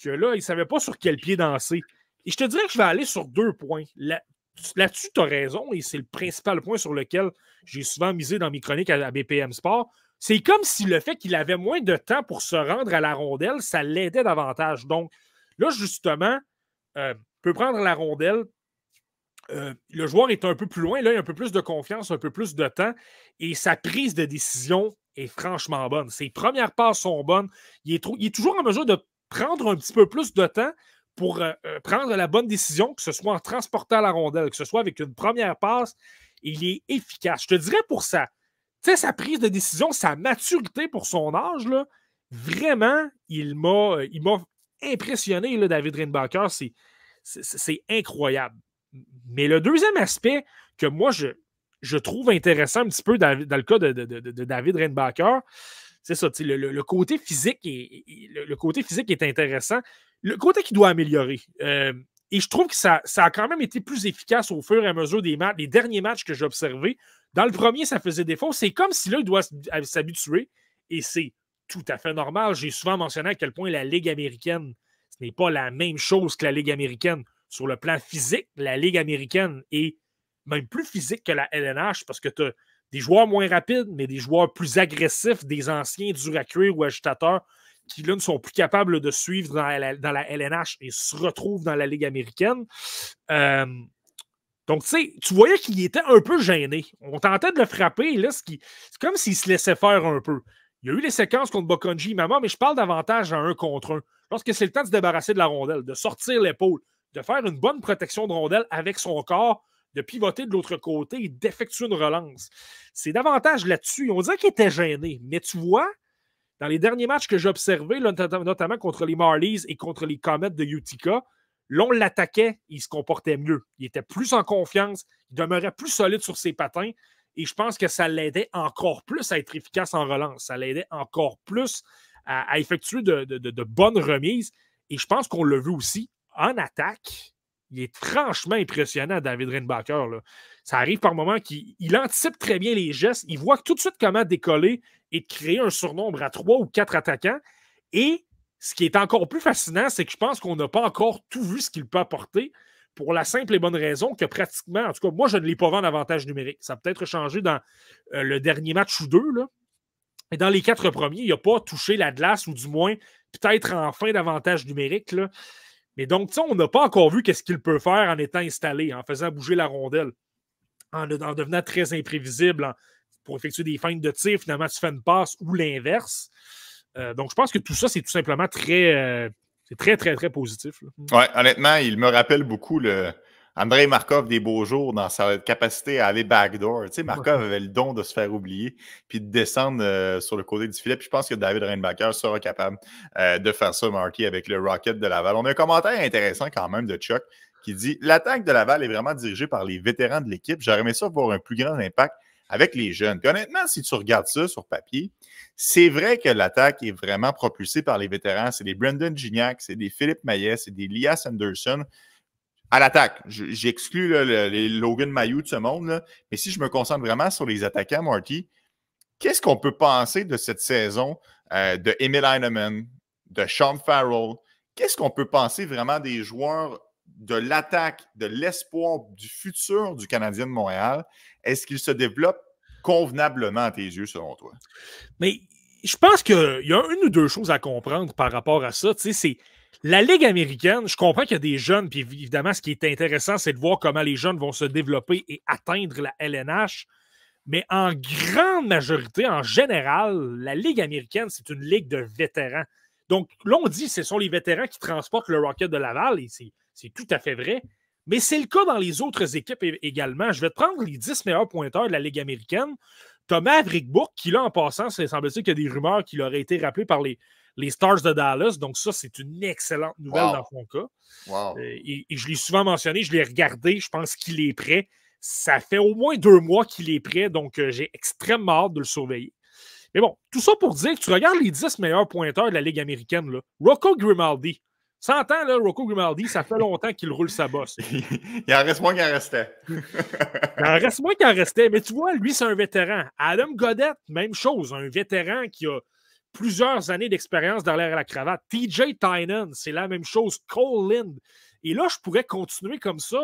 que là, il ne savait pas sur quel pied danser. Et je te dirais que je vais aller sur deux points. La, là-dessus, tu as raison, et c'est le principal point sur lequel j'ai souvent misé dans mes chroniques à, la BPM Sport. C'est comme si le fait qu'il avait moins de temps pour se rendre à la rondelle, ça l'aidait davantage. Donc, là, justement, euh, peut prendre la rondelle. Euh, le joueur est un peu plus loin, là, il a un peu plus de confiance, un peu plus de temps, et sa prise de décision est franchement bonne. Ses premières passes sont bonnes. il est toujours en mesure de prendre un petit peu plus de temps, pour euh, euh, prendre la bonne décision, que ce soit en transportant la rondelle, que ce soit avec une première passe, il est efficace. Je te dirais pour ça, tu sais, sa prise de décision, sa maturité pour son âge, là, vraiment, il m'a euh, impressionné, là, David Reinbacher. C'est incroyable. Mais le deuxième aspect que moi, je, je trouve intéressant un petit peu dans, le cas de, de, de, David Reinbacher, c'est ça, le, le, côté physique et le, côté physique est intéressant le côté qui doit améliorer. Euh, et je trouve que ça, a quand même été plus efficace au fur et à mesure des matchs, les derniers matchs que j'ai observés. Dans le premier, ça faisait défaut. C'est comme si là, doit s'habituer. Et c'est tout à fait normal. J'ai souvent mentionné à quel point la Ligue américaine, ce n'est pas la même chose que la Ligue américaine. Sur le plan physique, la Ligue américaine est même plus physique que la LNH parce que tu as des joueurs moins rapides, mais des joueurs plus agressifs, des anciens durs ou agitateurs qui là ne sont plus capables de suivre dans la, LNH et se retrouvent dans la Ligue américaine. Euh, donc, tu sais, tu voyais qu'il était un peu gêné. On tentait de le frapper, et là, c'est comme s'il se laissait faire un peu. Il y a eu les séquences contre Bokonji Maman, mais je parle davantage à un contre un. Lorsque c'est le temps de se débarrasser de la rondelle, de sortir l'épaule, de faire une bonne protection de rondelle avec son corps, de pivoter de l'autre côté et d'effectuer une relance. C'est davantage là-dessus. On dirait qu'il était gêné, mais tu vois, dans les derniers matchs que j'ai observés, notamment contre les Marlies et contre les Comets de Utica, l'on l'attaquait, il se comportait mieux. Il était plus en confiance, il demeurait plus solide sur ses patins. Et je pense que ça l'aidait encore plus à être efficace en relance. Ça l'aidait encore plus à, effectuer de, de bonnes remises. Et je pense qu'on l'a vu aussi en attaque il est franchement impressionnant, David Reinbacher. Ça arrive par moments qu'il anticipe très bien les gestes. Il voit tout de suite comment décoller et créer un surnombre à trois ou quatre attaquants. Et ce qui est encore plus fascinant, c'est que je pense qu'on n'a pas encore tout vu ce qu'il peut apporter pour la simple et bonne raison que pratiquement, en tout cas, moi, je ne l'ai pas vu en numérique. Ça a peut-être changé dans euh, le dernier match ou deux. Et dans les quatre premiers, il n'a pas touché la glace ou du moins peut-être enfin fin d'avantage numérique. Là. Mais donc, on n'a pas encore vu qu'est-ce qu'il peut faire en étant installé, en faisant bouger la rondelle, en, devenant très imprévisible, pour effectuer des feintes de tir, finalement, tu fais une passe ou l'inverse. Euh, donc, je pense que tout ça, c'est tout simplement très, euh, très, très, très positif. Oui, honnêtement, il me rappelle beaucoup le, André Markov des beaux jours dans sa capacité à aller backdoor. Tu sais, Markov avait le don de se faire oublier puis de descendre euh, sur le côté du filet. Puis je pense que David Reinbacher sera capable euh, de faire ça, Marky, avec le Rocket de Laval. On a un commentaire intéressant quand même de Chuck qui dit L'attaque de Laval est vraiment dirigée par les vétérans de l'équipe. J'aurais aimé ça avoir un plus grand impact avec les jeunes. honnêtement, si tu regardes ça sur papier, c'est vrai que l'attaque est vraiment propulsée par les vétérans. C'est des Brendan Gignac, c'est des Philippe Maillet, c'est des Lias Anderson à l'attaque, j'exclus les Logan Mayou de ce monde, là, mais si je me concentre vraiment sur les attaquants, Marty, qu'est-ce qu'on peut penser de cette saison euh, de Emil Heinemann, de Sean Farrell? Qu'est-ce qu'on peut penser vraiment des joueurs de l'attaque, de l'espoir, du futur du Canadien de Montréal? Est-ce qu'ils se développent convenablement à tes yeux, selon toi? Mais je pense qu'il y a une ou deux choses à comprendre par rapport à ça. Tu sais, c'est la Ligue américaine, je comprends qu'il y a des jeunes, puis évidemment, ce qui est intéressant, c'est de voir comment les jeunes vont se développer et atteindre la LNH. Mais en grande majorité, en général, la Ligue américaine, c'est une ligue de vétérans. Donc, là, on dit que ce sont les vétérans qui transportent le Rocket de Laval, et c'est tout à fait vrai. Mais c'est le cas dans les autres équipes également. Je vais te prendre les 10 meilleurs pointeurs de la Ligue américaine. Thomas Vrickbourg, qui là, en passant, semble-t-il qu'il y a des rumeurs qu'il aurait été rappelé par les, les Stars de Dallas. Donc, ça, c'est une excellente nouvelle dans son cas. Euh, et, je l'ai souvent mentionné, je l'ai regardé, je pense qu'il est prêt. Ça fait au moins deux mois qu'il est prêt, donc euh, j'ai extrêmement hâte de le surveiller. Mais bon, tout ça pour dire que tu regardes les 10 meilleurs pointeurs de la Ligue américaine. Là. Rocco Grimaldi. 100 ans, là, Rocco Grimaldi, ça fait longtemps qu'il roule sa bosse. il en reste moins qu'il en restait. il en reste moins qu'il en restait. Mais tu vois, lui, c'est un vétéran. Adam Godet, même chose. Un vétéran qui a plusieurs années d'expérience dans l'air à la cravate. TJ Tynan, c'est la même chose. Cole Lind. Et là, je pourrais continuer comme ça.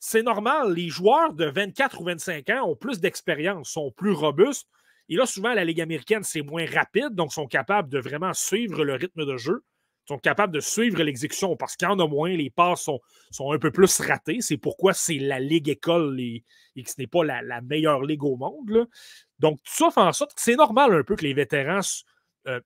C'est normal. Les joueurs de 24 ou 25 ans ont plus d'expérience, sont plus robustes. Et là, souvent, la Ligue américaine, c'est moins rapide, donc sont capables de vraiment suivre le rythme de jeu, sont capables de suivre l'exécution parce qu'en a moins, les passes sont, un peu plus ratées. C'est pourquoi c'est la Ligue école et, que ce n'est pas la, meilleure ligue au monde. Donc, tout ça fait en sorte que c'est normal un peu que les vétérans euh,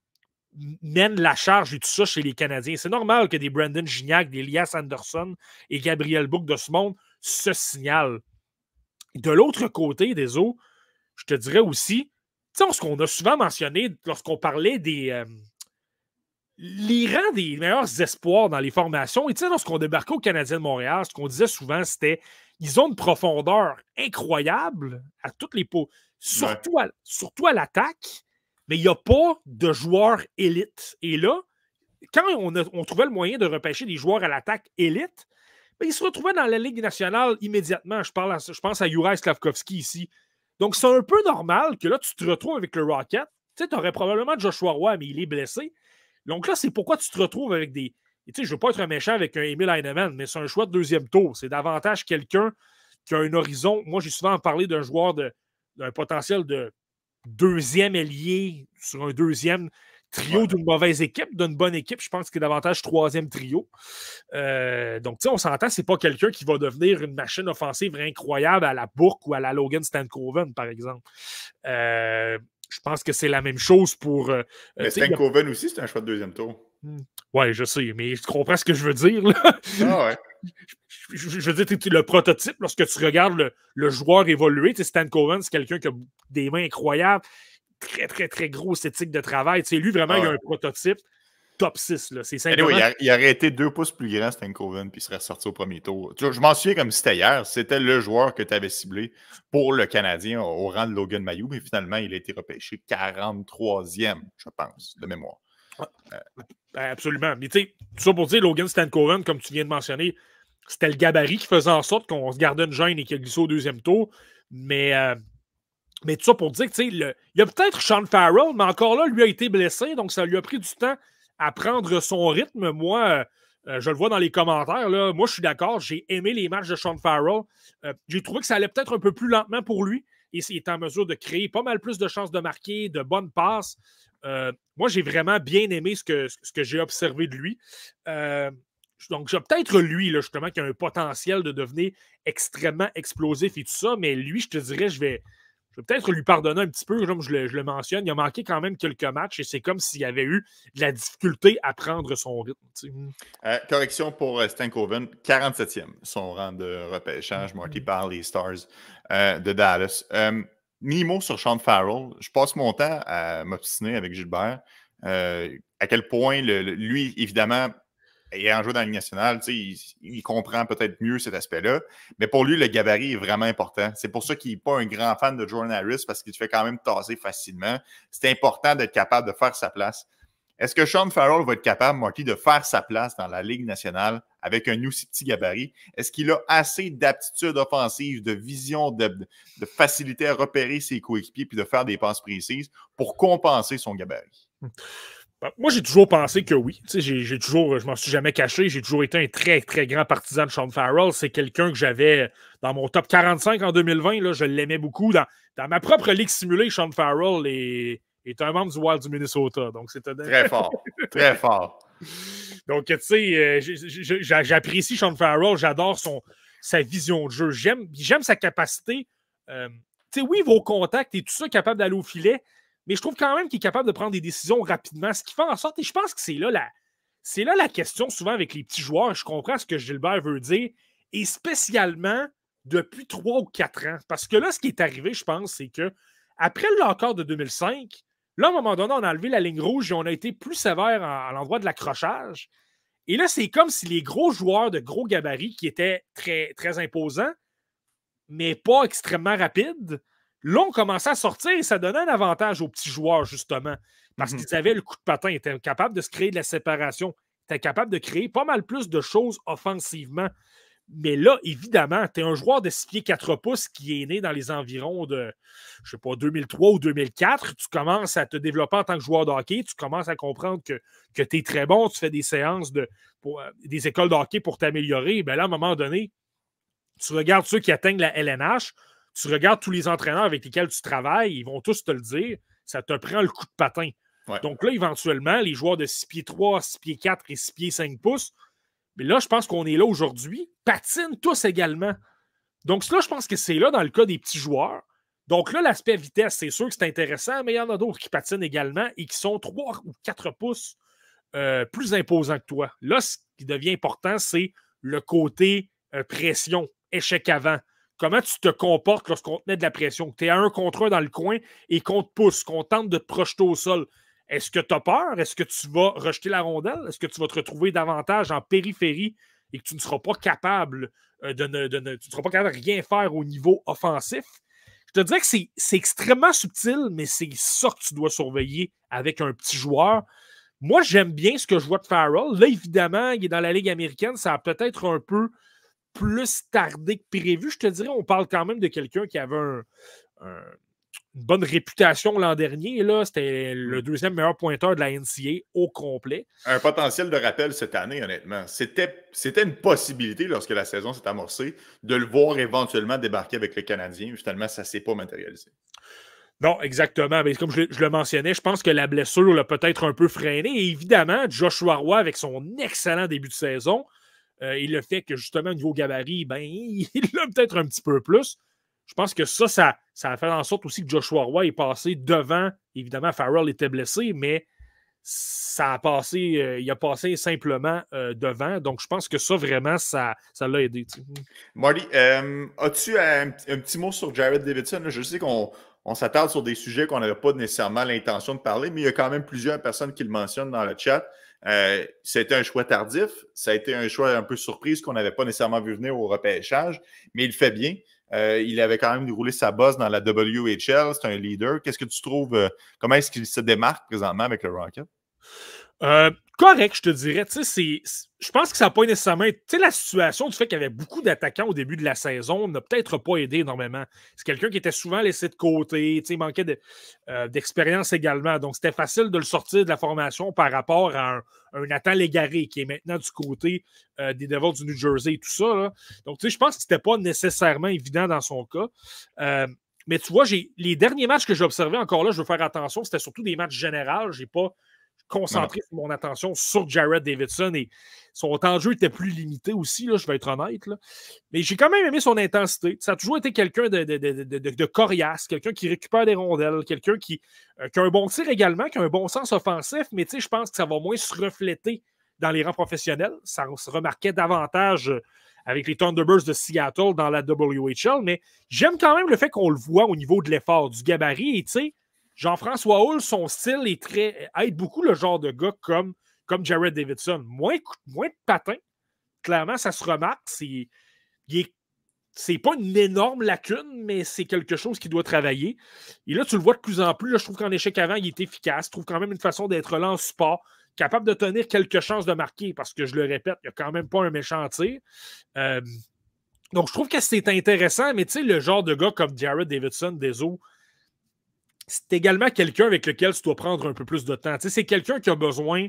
mène la charge et tout ça chez les Canadiens. C'est normal que des Brandon Gignac, des Elias Anderson et Gabriel Book de ce monde se signalent. De l'autre côté des eaux, je te dirais aussi, tu sais, ce qu'on a souvent mentionné lorsqu'on parlait des. Euh, L'Iran, des meilleurs espoirs dans les formations, et tu sais, lorsqu'on débarquait au Canadien de Montréal, ce qu'on disait souvent, c'était ils ont une profondeur incroyable à toutes les peaux, surtout à l'attaque mais il n'y a pas de joueurs élites. Et là, quand on, trouvait le moyen de repêcher des joueurs à l'attaque élite, mais ben, ils se retrouvaient dans la Ligue nationale immédiatement. Je, parle je pense à Juraj Slavkovski ici. Donc, c'est un peu normal que là, tu te retrouves avec le Rocket. Tu sais, aurais probablement Joshua Roy, mais il est blessé. Donc là, c'est pourquoi tu te retrouves avec des. Tu sais, je ne veux pas être méchant avec un Emil Heinemann, mais c'est un choix de deuxième tour. C'est davantage quelqu'un qui a un horizon. Moi, j'ai souvent parlé d'un joueur d'un potentiel de deuxième ailier sur un deuxième trio d'une mauvaise équipe, d'une bonne équipe, je pense qu'il est davantage troisième trio. Euh, donc, tu sais, on s'entend, c'est pas quelqu'un qui va devenir une machine offensive incroyable à la Bourque ou à la Logan Stankoven, par exemple. Euh, je pense que c'est la même chose pour. Euh, mais Stankoven aussi, c'est un choix de deuxième tour. Hmm. Ouais, je sais, mais tu comprends ce que je veux dire. Ah ouais je, veux dire, le prototype, lorsque tu regardes le, joueur évoluer, Stan Coven, c'est quelqu'un qui a des mains incroyables, très, très, très grosse éthique de travail. C'est lui, vraiment, il a ah un prototype top 6. il, aurait été deux pouces plus grand, Stan Coven, puis il serait sorti au premier tour. je m'en souviens comme si c'était hier. C'était le joueur que tu avais ciblé pour le Canadien au rang de Logan Mayou, mais finalement, il a été repêché 43e, je pense, de mémoire. Ah, euh, absolument. Mais tu sais, tout ça pour dire, Logan Stankoven, comme tu viens de mentionner, c'était le gabarit qui faisait en sorte qu'on se gardait une gêne et qu'il glissait au deuxième tour. Mais, euh, mais tout ça pour dire, tu sais, il y a peut-être Sean Farrell, mais encore là, lui a été blessé, donc ça lui a pris du temps à prendre son rythme. Moi, euh, je le vois dans les commentaires, là, moi, je suis d'accord, j'ai aimé les matchs de Sean Farrell. j'ai trouvé que ça allait peut-être un peu plus lentement pour lui. Et il est en mesure de créer pas mal plus de chances de marquer, de bonnes passes. Euh, moi, j'ai vraiment bien aimé ce que, ce que j'ai observé de lui. Euh, donc, j'ai peut-être lui, justement, qui a un potentiel de devenir extrêmement explosif et tout ça, mais lui, je te dirais, je vais, peut-être lui pardonner un petit peu, comme je le, mentionne. Il a manqué quand même quelques matchs et c'est comme s'il avait eu de la difficulté à prendre son rythme. Euh, correction pour Stankoven, 47e, son rang de repêchage, marqué mm-hmm. les Stars de Dallas mot sur Sean Farrell. Je passe mon temps à m'obstiner avec Gilbert. Euh, à quel point, le, lui, évidemment, en jeu dans la Ligue nationale, il, il comprend peut-être mieux cet aspect-là. Mais pour lui, le gabarit est vraiment important. C'est pour ça qu'il n'est pas un grand fan de Jordan Harris parce qu'il se fait quand même tasser facilement. C'est important d'être capable de faire sa place. Est-ce que Sean Farrell va être capable, Marky, de faire sa place dans la Ligue nationale avec un aussi petit gabarit? Est-ce qu'il a assez d'aptitude offensive, de vision, de, facilité à repérer ses coéquipiers puis de faire des passes précises pour compenser son gabarit? Ben, moi, j'ai toujours pensé que oui. J'ai toujours, je m'en suis jamais caché. J'ai toujours été un très, très grand partisan de Sean Farrell. C'est quelqu'un que j'avais dans mon top 45 en 2020. Là, je l'aimais beaucoup. Dans, dans ma propre ligue simulée, Sean Farrell est est un membre du Wild du Minnesota. Donc, c'est Très fort. Très fort. Donc, tu sais, euh, j'apprécie Sean Farrell. J'adore sa vision de jeu. J'aime, sa capacité. Euh, tu sais, oui, vos contacts et tout ça, capable d'aller au filet. Mais je trouve quand même qu'il est capable de prendre des décisions rapidement, ce qui fait en sorte, et je pense que c'est là la, là la question souvent avec les petits joueurs. Je comprends ce que Gilbert veut dire, et spécialement depuis trois ou quatre ans. Parce que là, ce qui est arrivé, je pense, c'est que après le record de 2005, Là, à un moment donné, on a enlevé la ligne rouge et on a été plus sévère à, l'endroit de l'accrochage. Et là, c'est comme si les gros joueurs de gros gabarits qui étaient très, très imposants, mais pas extrêmement rapides, là, on commençait à sortir et ça donnait un avantage aux petits joueurs, justement, parce mhm. qu'ils avaient le coup de patin, ils étaient capables de se créer de la séparation, ils étaient capables de créer pas mal plus de choses offensivement. Mais là, évidemment, tu es un joueur de 6 pieds 4 pouces qui est né dans les environs de, je sais pas, 2003 ou 2004. Tu commences à te développer en tant que joueur de hockey. Tu commences à comprendre que, tu es très bon. Tu fais des séances de, euh, des écoles de hockey pour t'améliorer. Bien là, à un moment donné, tu regardes ceux qui atteignent la LNH. Tu regardes tous les entraîneurs avec lesquels tu travailles. Ils vont tous te le dire. Ça te prend le coup de patin. Donc là, éventuellement, les joueurs de 6 pieds 3, 6 pieds 4 et 6 pieds 5 pouces mais là, je pense qu'on est là aujourd'hui, patinent tous également. Donc, cela, je pense que c'est là dans le cas des petits joueurs. Donc là, l'aspect vitesse, c'est sûr que c'est intéressant, mais il y en a d'autres qui patinent également et qui sont trois ou quatre pouces euh, plus imposants que toi. Là, ce qui devient important, c'est le côté euh, pression, échec avant. Comment tu te comportes lorsqu'on te met de la pression? Tu es à un contre un dans le coin et qu'on te pousse, qu'on tente de te projeter au sol. Est-ce que tu as peur? Est-ce que tu vas rejeter la rondelle? Est-ce que tu vas te retrouver davantage en périphérie et que tu ne seras pas capable euh, de ne, seras pas capable de rien faire au niveau offensif? Je te dirais que c'est extrêmement subtil, mais c'est ça que tu dois surveiller avec un petit joueur. Moi, j'aime bien ce que je vois de Farrell. Là, évidemment, il est dans la Ligue américaine. Ça a peut-être un peu plus tardé que prévu. Je te dirais, on parle quand même de quelqu'un qui avait un, une bonne réputation l'an dernier. C'était le hmm. deuxième meilleur pointeur de la NCA au complet. Un potentiel de rappel cette année, honnêtement. C'était une possibilité, lorsque la saison s'est amorcée, de le voir éventuellement débarquer avec le Canadien. Finalement, ça ne s'est pas matérialisé. Non, exactement. Mais comme je, le mentionnais, je pense que la blessure l'a peut-être un peu freiné. évidemment, Joshua Roy, avec son excellent début de saison, il euh, le fait que justement, au niveau gabarit, ben, il l'a peut-être un petit peu plus. Je pense que ça, ça, ça a fait en sorte aussi que Joshua Roy est passé devant. Évidemment, Farrell était blessé, mais ça a passé, euh, il a passé simplement euh, devant. Donc, je pense que ça, vraiment, ça, ça l'a aidé. Marty, euh, as-tu un, petit mot sur Jared Davidson? Je sais qu'on on, s'attarde sur des sujets qu'on n'avait pas nécessairement l'intention de parler, mais il y a quand même plusieurs personnes qui le mentionnent dans le chat. C'était un choix tardif, ça a été un choix un peu surprise qu'on n'avait pas nécessairement vu venir au repêchage, mais il fait bien. Euh, il avait quand même déroulé sa bosse dans la WHL. C'est un leader. Qu'est-ce que tu trouves? Euh, comment est-ce qu'il se démarque présentement avec le Rocket? Euh, correct, je te dirais. Je pense que ça n'a pas nécessairement. Tu la situation du fait qu'il y avait beaucoup d'attaquants au début de la saison n'a peut-être pas aidé énormément. C'est quelqu'un qui était souvent laissé de côté, il manquait euh, d'expérience également. Donc, c'était facile de le sortir de la formation par rapport à un, un Nathan Légaré qui est maintenant du côté euh, des Devils du New Jersey et tout ça. Donc, tu sais, je pense que c'était pas nécessairement évident dans son cas. mais tu vois, les derniers matchs que j'ai observés, encore là, je veux faire attention, c'était surtout des matchs généraux. j'ai pas concentré mon attention sur Jared Davidson et son temps de jeu était plus limité aussi, là, je vais être honnête. Là. Mais j'ai quand même aimé son intensité. Ça a toujours été quelqu'un de, de, coriace, quelqu'un qui récupère des rondelles, quelqu'un qui, euh, qui, a un bon tir également, qui a un bon sens offensif, mais je pense que ça va moins se refléter dans les rangs professionnels. Ça se remarquait davantage euh, avec les Thunderbirds de Seattle dans la WHL, mais j'aime quand même le fait qu'on le voit au niveau de l'effort, du gabarit, et tu sais, Jean-François Hull, son style est très, aide beaucoup le genre de gars comme, comme Jared Davidson. Moins, moins de patins, clairement, ça se remarque. C'est, c'est pas une énorme lacune, mais c'est quelque chose qui doit travailler. Et là, tu le vois de plus en plus. je trouve qu'en échec avant, il est efficace. Je trouve quand même une façon d'être là en support, capable de tenir quelques chances de marquer, parce que je le répète, il n'y a quand même pas un méchant tir. Euh, donc, je trouve que c'est intéressant, mais tu sais, le genre de gars comme Jared Davidson, des eaux, c'est également quelqu'un avec lequel tu dois prendre un peu plus de temps. c'est quelqu'un qui a besoin.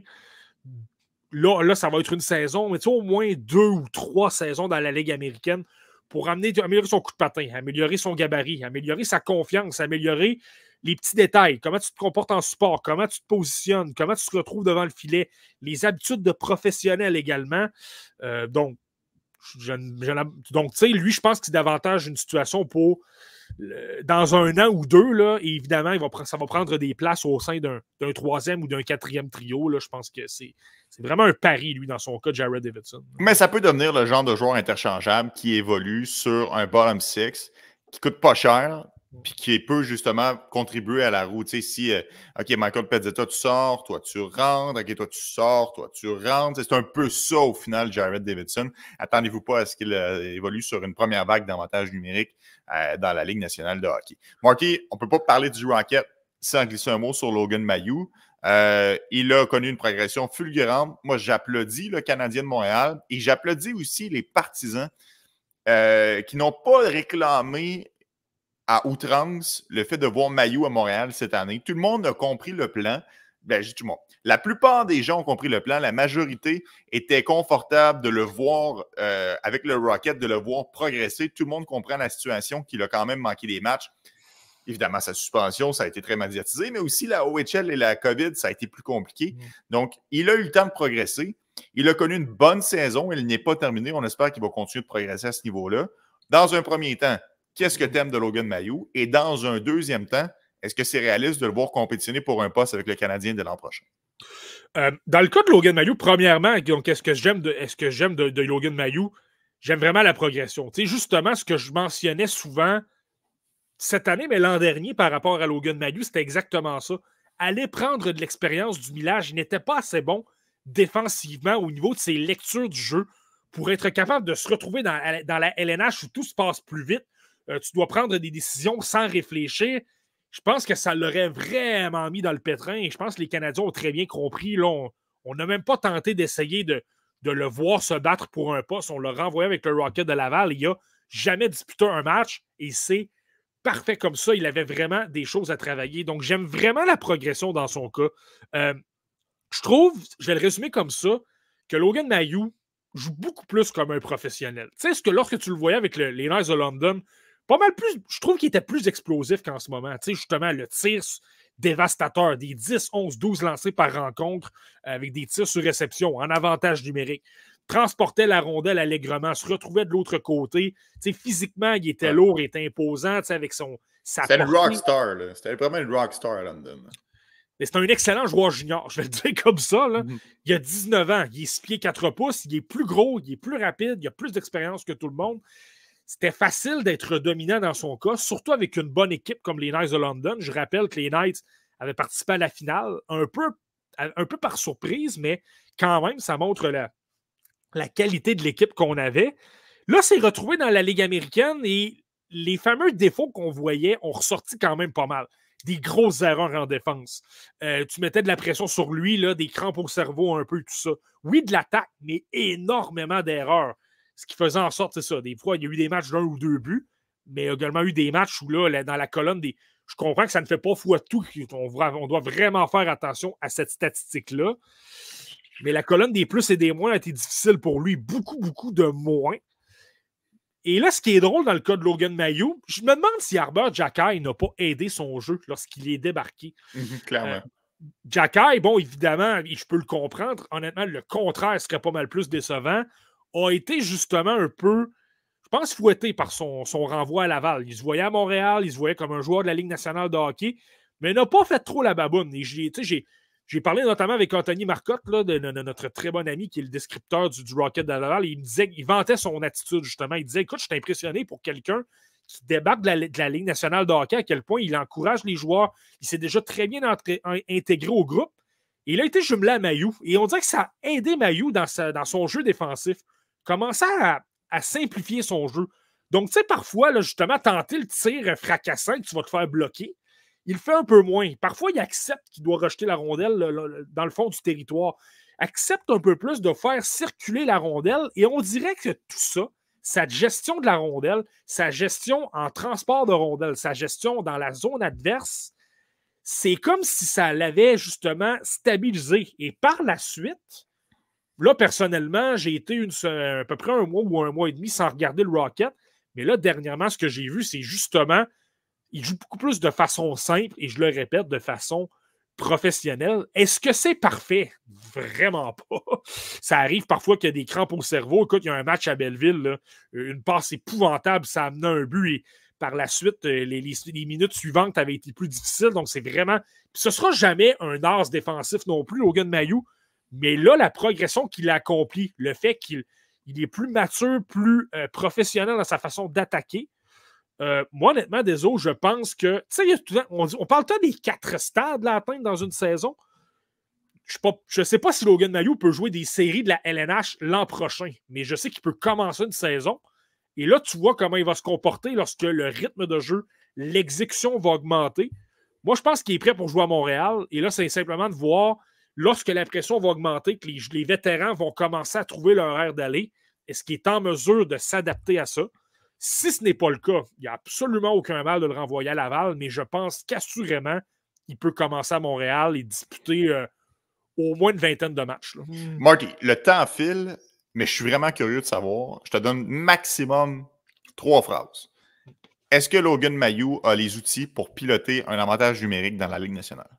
Là, là, ça va être une saison, mais au moins deux ou trois saisons dans la Ligue américaine pour amener, améliorer son coup de patin, améliorer son gabarit, améliorer sa confiance, améliorer les petits détails, comment tu te comportes en sport comment tu te positionnes, comment tu te retrouves devant le filet, les habitudes de professionnel également. Euh, donc, je, donc, tu sais, lui, je pense que c'est davantage une situation pour dans un an ou deux, là, évidemment, il va, ça va prendre des places au sein d'un troisième ou d'un quatrième trio. Là, je pense que c'est vraiment un pari, lui, dans son cas, Jared Davidson. Mais ça peut devenir le genre de joueur interchangeable qui évolue sur un bottom six, qui coûte pas cher, puis qui peut justement contribuer à la route. Tu si, euh, OK, Michael Pezzetta, tu sors, toi, tu rentres, OK, toi, tu sors, toi, tu rentres. C'est un peu ça, au final, Jared Davidson. Attendez-vous pas à ce qu'il euh, évolue sur une première vague d'avantages numériques euh, dans la Ligue nationale de hockey. Marky, on peut pas parler du Rocket sans glisser un mot sur Logan Mayou. il a connu une progression fulgurante. Moi, j'applaudis le Canadien de Montréal et j'applaudis aussi les partisans qui n'ont pas réclamé à outrance le fait de voir maillot à Montréal cette année. Tout le monde a compris le plan. Ben, La plupart des gens ont compris le plan. La majorité était confortable de le voir euh, avec le Rocket, de le voir progresser. Tout le monde comprend la situation qu'il a quand même manqué des matchs. Évidemment, sa suspension, ça a été très médiatisé, mais aussi la OHL et la COVID, ça a été plus compliqué. Mm. Donc, il a eu le temps de progresser. Il a connu une bonne saison. Il n'est pas terminé. On espère qu'il va continuer de progresser à ce niveau-là. Dans un premier temps, qu'est-ce que tu aimes de Logan Mayou? Et dans un deuxième temps, est-ce que c'est réaliste de le voir compétitionner pour un poste avec le Canadien de l'an prochain? Euh, dans le cas de Logan Mayou, premièrement, donc est-ce que j'aime de, est-ce que j'aime de, Logan Mayou? J'aime vraiment la progression. c'est justement, ce que je mentionnais souvent cette année, mais l'an dernier, par rapport à Logan Mayou, c'était exactement ça. Aller prendre de l'expérience du millage, il n'était pas assez bon défensivement au niveau de ses lectures du jeu pour être capable de se retrouver dans la LNH où tout se passe plus vite euh, tu dois prendre des décisions sans réfléchir. Je pense que ça l'aurait vraiment mis dans le pétrin et je pense que les Canadiens ont très bien compris. Là, on n'a même pas tenté d'essayer de, le voir se battre pour un poste. On l'a renvoyé avec le Rocket de Laval. Il n'a jamais disputé un match et c'est parfait comme ça. Il avait vraiment des choses à travailler. Donc, j'aime vraiment la progression dans son cas. Euh, je trouve, je vais le résumer comme ça, que Logan Mayou joue beaucoup plus comme un professionnel. Tu sais, ce que lorsque tu le voyais avec les Knights de London, pas mal plus. Je trouve qu'il était plus explosif qu'en ce moment. justement, le tir dévastateur, des 10, 11, 12 lancés par rencontre euh, avec des tirs sur réception en avantage numérique. Transportait la rondelle allègrement, se retrouvait de l'autre côté. physiquement, il était lourd, il était imposant avec son. C'était une rockstar, là. C'était vraiment une rockstar à London. c'est un excellent joueur junior, je vais le dire comme ça. Mhm. Il a 19 ans, il est 6 pieds 4 pouces, il est plus gros, il est plus rapide, il a plus d'expérience que tout le monde. C'était facile d'être dominant dans son cas, surtout avec une bonne équipe comme les Knights de London. Je rappelle que les Knights avaient participé à la finale un peu, un peu par surprise, mais quand même, ça montre la, qualité de l'équipe qu'on avait. Là, c'est retrouvé dans la Ligue américaine et les fameux défauts qu'on voyait ont ressorti quand même pas mal. Des grosses erreurs en défense. Euh, tu mettais de la pression sur lui, là, des crampes au cerveau un peu, tout ça. Oui, de l'attaque, mais énormément d'erreurs ce qui faisait en sorte, c'est ça, des fois, il y a eu des matchs d'un ou deux buts, mais il y a également eu des matchs où, là, dans la colonne des. Je comprends que ça ne fait pas fou à tout. On, doit vraiment faire attention à cette statistique-là. Mais la colonne des plus et des moins a été difficile pour lui. Beaucoup, beaucoup de moins. Et là, ce qui est drôle dans le cas de Logan Mayou, je me demande si Arbor Jackay n'a pas aidé son jeu lorsqu'il est débarqué. Mhm, euh, clairement. Euh, bon, évidemment, je peux le comprendre. Honnêtement, le contraire serait pas mal plus décevant a été justement un peu, je pense, fouetté par son, renvoi à Laval. Il se voyait à Montréal, il se voyait comme un joueur de la Ligue nationale de hockey, mais n'a pas fait trop la baboune. J'ai parlé notamment avec Anthony Marcotte, là, notre très bon ami, qui est le descripteur du, Rocket de Laval. il me disait, il vantait son attitude, justement. Il disait Écoute, je suis impressionné pour quelqu'un qui débarque de la, Ligue nationale de hockey, à quel point il encourage les joueurs. Il s'est déjà très bien intégré au groupe. Et il a été jumelé à Mayou. Et on dirait que ça a aidé Mayou dans son jeu défensif. Commencer à, simplifier son jeu. Donc, tu sais, parfois, justement, tenter le tir fracassant que tu vas te faire bloquer, il fait un peu moins. Parfois, il accepte qu'il doit rejeter la rondelle dans le fond du territoire. Accepte un peu plus de faire circuler la rondelle. Et on dirait que tout ça, sa gestion de la rondelle, sa gestion en transport de rondelle, sa gestion dans la zone adverse, c'est comme si ça l'avait justement stabilisé. Et par la suite, Là, personnellement, j'ai été à peu près un mois ou un mois et demi sans regarder le Rocket. Mais là, dernièrement, ce que j'ai vu, c'est justement, il joue beaucoup plus de façon simple et je le répète, de façon professionnelle. Est-ce que c'est parfait? Vraiment pas. Ça arrive parfois qu'il y a des crampes au cerveau. Écoute, il y a un match à Belleville, une passe épouvantable, ça amenait un but et par la suite, euh, les, les, minutes suivantes avaient été plus difficiles. Donc, c'est vraiment. ce ne sera jamais un as défensif non plus, Logan Mayou. Mais là, la progression qu'il a accomplie, le fait qu'il est plus mature, plus euh, professionnel dans sa façon d'attaquer. Euh, moi, honnêtement, des autres, je pense que. Tu sais, on, on, parle tant des quatre stades à atteindre dans une saison. Je ne sais pas si Logan Mayo peut jouer des séries de la LNH l'an prochain, mais je sais qu'il peut commencer une saison. Et là, tu vois comment il va se comporter lorsque le rythme de jeu, l'exécution va augmenter. Moi, je pense qu'il est prêt pour jouer à Montréal. Et là, c'est simplement de voir lorsque la pression va augmenter, que les, vétérans vont commencer à trouver leur air d'aller, est-ce qu'il est en mesure de s'adapter à ça? Si ce n'est pas le cas, il n'y a absolument aucun mal de le renvoyer à Laval, mais je pense qu'assurément, il peut commencer à Montréal et disputer euh, au moins une vingtaine de matchs. Hmm. Marty, le temps file, mais je suis vraiment curieux de savoir. Je te donne maximum trois phrases. Est-ce que Logan Mayou a les outils pour piloter un avantage numérique dans la Ligue nationale?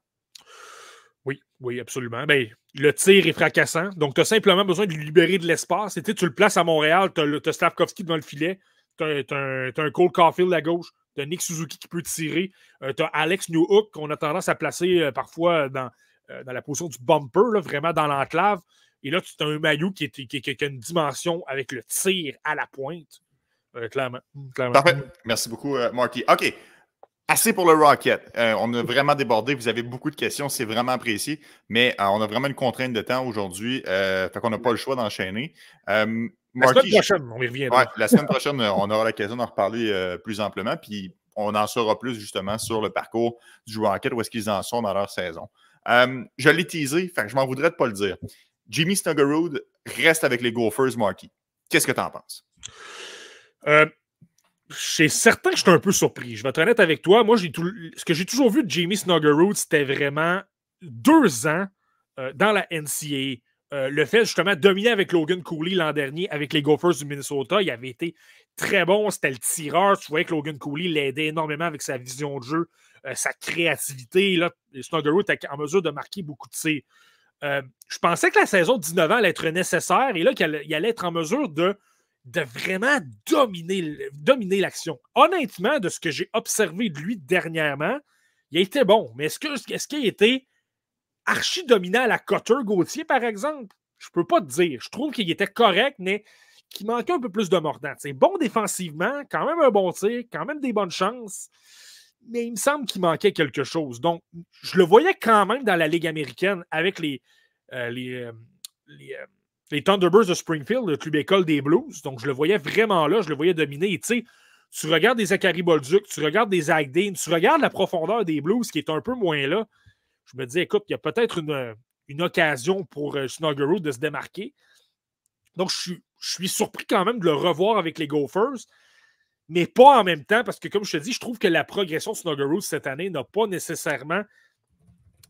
Oui, oui, absolument. Ben, le tir est fracassant. Donc, tu as simplement besoin de libérer de l'espace. Et tu le places à Montréal, tu as, Slavkovski devant le filet, tu as, un Cole Caulfield à gauche, tu as Nick Suzuki qui peut tirer, euh, tu as Alex Newhook qu'on a tendance à placer euh, parfois dans, euh, dans, la position du bumper, vraiment dans l'enclave. Et là, tu as un maillot qui, a une dimension avec le tir à la pointe. clairement, Parfait. Merci beaucoup, Marty. OK. Assez pour le Rocket. Euh, on a vraiment débordé. Vous avez beaucoup de questions. C'est vraiment apprécié. Mais euh, on a vraiment une contrainte de temps aujourd'hui. Euh, fait qu'on n'a pas le choix d'enchaîner. la semaine prochaine, on y reviendra. la semaine prochaine, on aura l'occasion d'en reparler plus amplement. Puis on en saura plus justement sur le parcours du Rocket, où est-ce qu'ils en sont dans leur saison. je l'ai teasé, fait que je m'en voudrais de pas le dire. Jimmy Snuggerud reste avec les Gophers, Marky. Qu'est-ce que tu en penses? Euh, c'est certain que je suis un peu surpris. Je vais être honnête avec toi. Moi, ce que j'ai toujours vu de Jamie Snuggerwood, c'était vraiment deux ans euh, dans la NCAA. Euh, le fait justement de dominer avec Logan Cooley l'an dernier avec les Gophers du Minnesota, il avait été très bon, c'était le tireur. Tu voyais que Logan Cooley l'aidait énormément avec sa vision de jeu, euh, sa créativité. Là, était en mesure de marquer beaucoup de tirs. je pensais que la saison de 19 ans allait être nécessaire et là qu'il allait être en mesure de de vraiment dominer, dominer l'action. Honnêtement, de ce que j'ai observé de lui dernièrement, il a été bon. Mais est-ce, ce qu'il a été archi dominant à la Cotter Gauthier, par exemple? Je peux pas te dire. Je trouve qu'il était correct, mais qu'il manquait un peu plus de mordant. C'est bon défensivement, quand même un bon tir, quand même des bonnes chances, mais il me semble qu'il manquait quelque chose. Donc, je le voyais quand même dans la Ligue américaine avec les, euh, les, euh, euh, les Thunderbirds de Springfield, le club école des Blues. Donc, je le voyais vraiment là, je le voyais dominer. Et tu sais, tu regardes des Zachary Bolduc, tu regardes des Zach tu regardes la profondeur des Blues qui est un peu moins là. Je me dis, écoute, il y a peut-être une, occasion pour euh, de se démarquer. Donc, je suis, surpris quand même de le revoir avec les Gophers, mais pas en même temps, parce que comme je te dis, je trouve que la progression de cette année n'a pas nécessairement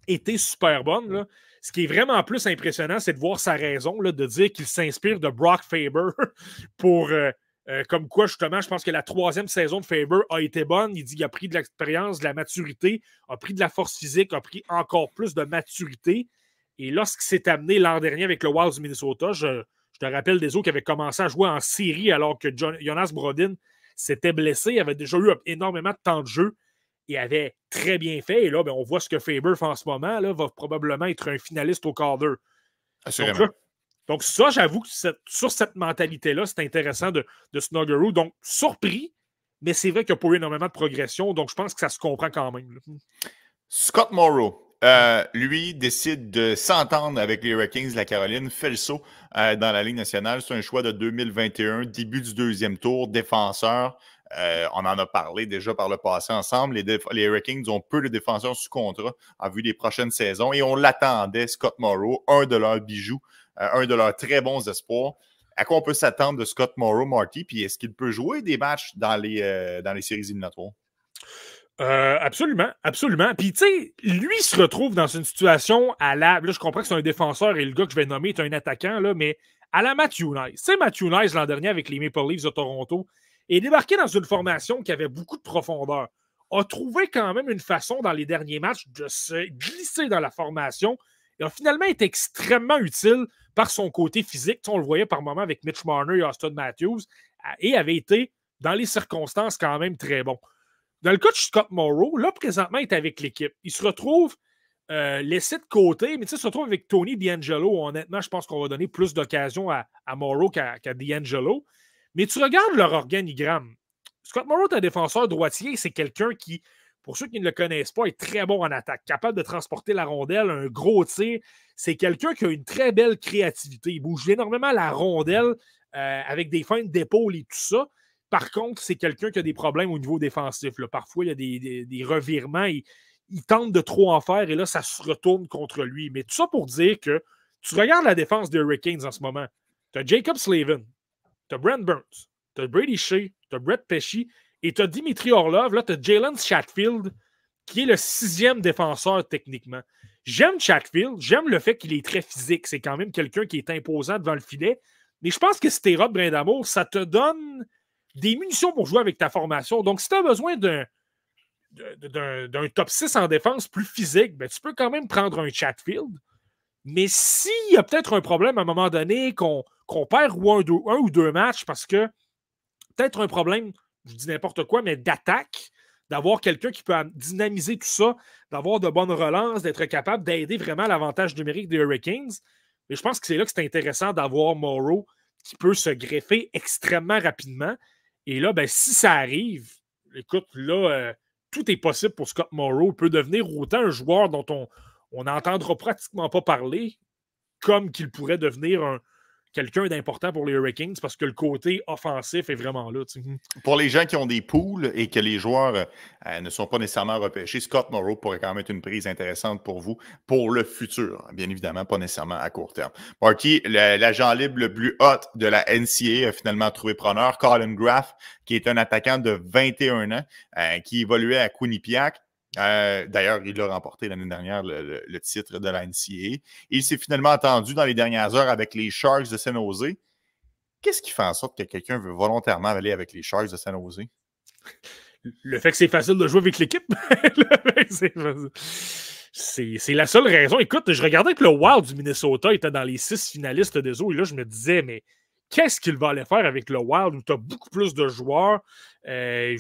été super bonne. Là. Ce qui est vraiment plus impressionnant, c'est de voir sa raison là, de dire qu'il s'inspire de Brock Faber pour. Euh, euh, comme quoi, justement, je pense que la troisième saison de Faber a été bonne. Il dit qu'il a pris de l'expérience, de la maturité, a pris de la force physique, a pris encore plus de maturité. Et lorsqu'il s'est amené l'an dernier avec le Wild du Minnesota, je, te rappelle des autres qui avaient commencé à jouer en série alors que Jonas Brodin s'était blessé, avait déjà eu énormément de temps de jeu il avait très bien fait. Et là, ben, on voit ce que Faber fait en ce moment. Là, va probablement être un finaliste au quart d'heure. Assurément. Donc, ça, j'avoue que sur cette mentalité-là, c'est intéressant de, de Snuggeroo. Donc, surpris, mais c'est vrai qu'il n'y a pas eu énormément de progression. Donc, je pense que ça se comprend quand même. Scott Morrow, euh, lui décide de s'entendre avec les Hurricanes la Caroline, fait le saut euh, dans la Ligue nationale. C'est un choix de 2021, début du deuxième tour, défenseur. Euh, on en a parlé déjà par le passé ensemble. Les, les ont peu de défenseurs sous contrat en vue des prochaines saisons et on l'attendait, Scott Morrow, un de leurs bijoux, euh, un de leurs très bons espoirs. À quoi on peut s'attendre de Scott Morrow, Marty? Puis est-ce qu'il peut jouer des matchs dans les, euh, dans les séries éliminatoires? absolument, absolument. Puis, tu sais, lui se retrouve dans une situation à la. Là, je comprends que c'est un défenseur et le gars que je vais nommer est un attaquant, là, mais à la Matthew Nice. Tu sais, Matthew Nice, l'an dernier, avec les Maple Leafs de Toronto, et débarqué dans une formation qui avait beaucoup de profondeur, a trouvé quand même une façon dans les derniers matchs de se glisser dans la formation et a finalement été extrêmement utile par son côté physique. on le voyait par moments avec Mitch Marner et Austin Matthews et avait été, dans les circonstances, quand même très bon. Dans le cas de Scott Morrow, là, présentement, il est avec l'équipe. Il se retrouve euh, laissé de côté, mais tu sais, se retrouve avec Tony D'Angelo. Honnêtement, je pense qu'on va donner plus d'occasions à, à, Morrow qu'à D'Angelo. Mais tu regardes leur organigramme. Scott Morrow est un défenseur droitier, c'est quelqu'un qui, pour ceux qui ne le connaissent pas, est très bon en attaque, capable de transporter la rondelle, un gros tir. C'est quelqu'un qui a une très belle créativité. Il bouge énormément la rondelle euh, avec des de d'épaule et tout ça. Par contre, c'est quelqu'un qui a des problèmes au niveau défensif. Parfois, il y a des, revirements. Il, tente de trop en faire et là, ça se retourne contre lui. Mais tout ça pour dire que tu regardes la défense de Hurricanes en ce moment. Tu as Jacob Slavin, t'as Brent Burns, t'as Brady Shea, t'as Brett Pesci et t'as Dimitri Orlov. Là, t'as Jalen Chatfield qui est le sixième défenseur techniquement. J'aime Chatfield, j'aime le fait qu'il est très physique. C'est quand même quelqu'un qui est imposant devant le filet. Mais je pense que si t'es Rob Brindamour, ça te donne des munitions pour jouer avec ta formation. Donc, si tu as besoin d'un top 6 en défense plus physique, ben, tu peux quand même prendre un Chatfield. Mais s'il y a peut-être un problème à un moment donné, qu'on perd un, ou deux matchs parce que peut-être un problème, je dis n'importe quoi, mais d'attaque, d'avoir quelqu'un qui peut dynamiser tout ça, d'avoir de bonnes relances, d'être capable d'aider vraiment l'avantage numérique des Hurricanes. Mais je pense que c'est là que c'est intéressant d'avoir Morrow qui peut se greffer extrêmement rapidement. Et là, ben, si ça arrive, écoute, là, euh, tout est possible pour Scott Morrow. Il peut devenir autant un joueur dont on, on n'entendra pratiquement pas parler comme qu'il pourrait devenir quelqu'un d'important pour les Hurricanes parce que le côté offensif est vraiment là. Pour les gens qui ont des poules et que les joueurs euh, ne sont pas nécessairement repêchés, Scott Morrow pourrait quand même être une prise intéressante pour vous pour le futur. Bien évidemment, pas nécessairement à court terme. Marky, l'agent libre le plus hot de la NCA a finalement trouvé preneur. Colin Graff, qui est un attaquant de 21 ans, euh, qui évoluait à Quinnipiac. Euh, d'ailleurs, il a remporté l'année dernière le, titre de la NCAA. il s'est finalement entendu dans les dernières heures avec les Sharks de San Jose. Qu'est-ce qui fait en sorte que quelqu'un veut volontairement aller avec les Sharks de San Jose? Le fait que c'est facile de jouer avec l'équipe. c'est la seule raison. Écoute, je regardais que le Wild du Minnesota était dans les six finalistes des eaux et là, je me disais, mais qu'est-ce qu'il va aller faire avec le Wild où tu as beaucoup plus de joueurs? Euh,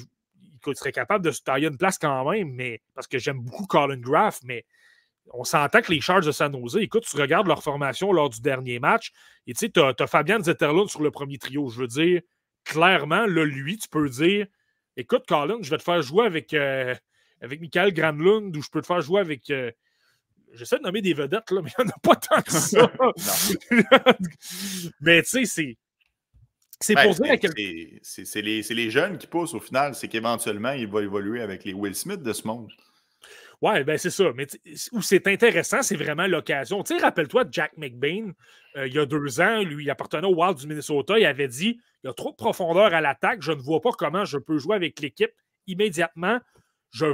tu serait capable de se tailler une place quand même, mais parce que j'aime beaucoup Colin Graff, mais on s'entend que les Chargers de San Jose, écoute, tu regardes leur formation lors du dernier match, et tu sais, tu as, Fabian Zetterlund sur le premier trio. Je veux dire, clairement, là, lui, tu peux dire écoute, Colin, je vais te faire jouer avec, euh, avec Michael Granlund ou je peux te faire jouer avec. Euh, j'essaie de nommer des vedettes, là, mais il n'y en a pas tant que ça. mais tu sais, c'est... C'est ben, pour dire que. C'est les, jeunes qui poussent au final, c'est qu'éventuellement, il va évoluer avec les Will Smith de ce monde. Oui, ben c'est ça. Mais où c'est intéressant, c'est vraiment l'occasion. Tu sais, rappelle-toi de Jack McBain, euh, il y a deux ans, lui, il appartenait au Wild du Minnesota. Il avait dit il y a trop de profondeur à l'attaque, je ne vois pas comment je peux jouer avec l'équipe immédiatement. Je,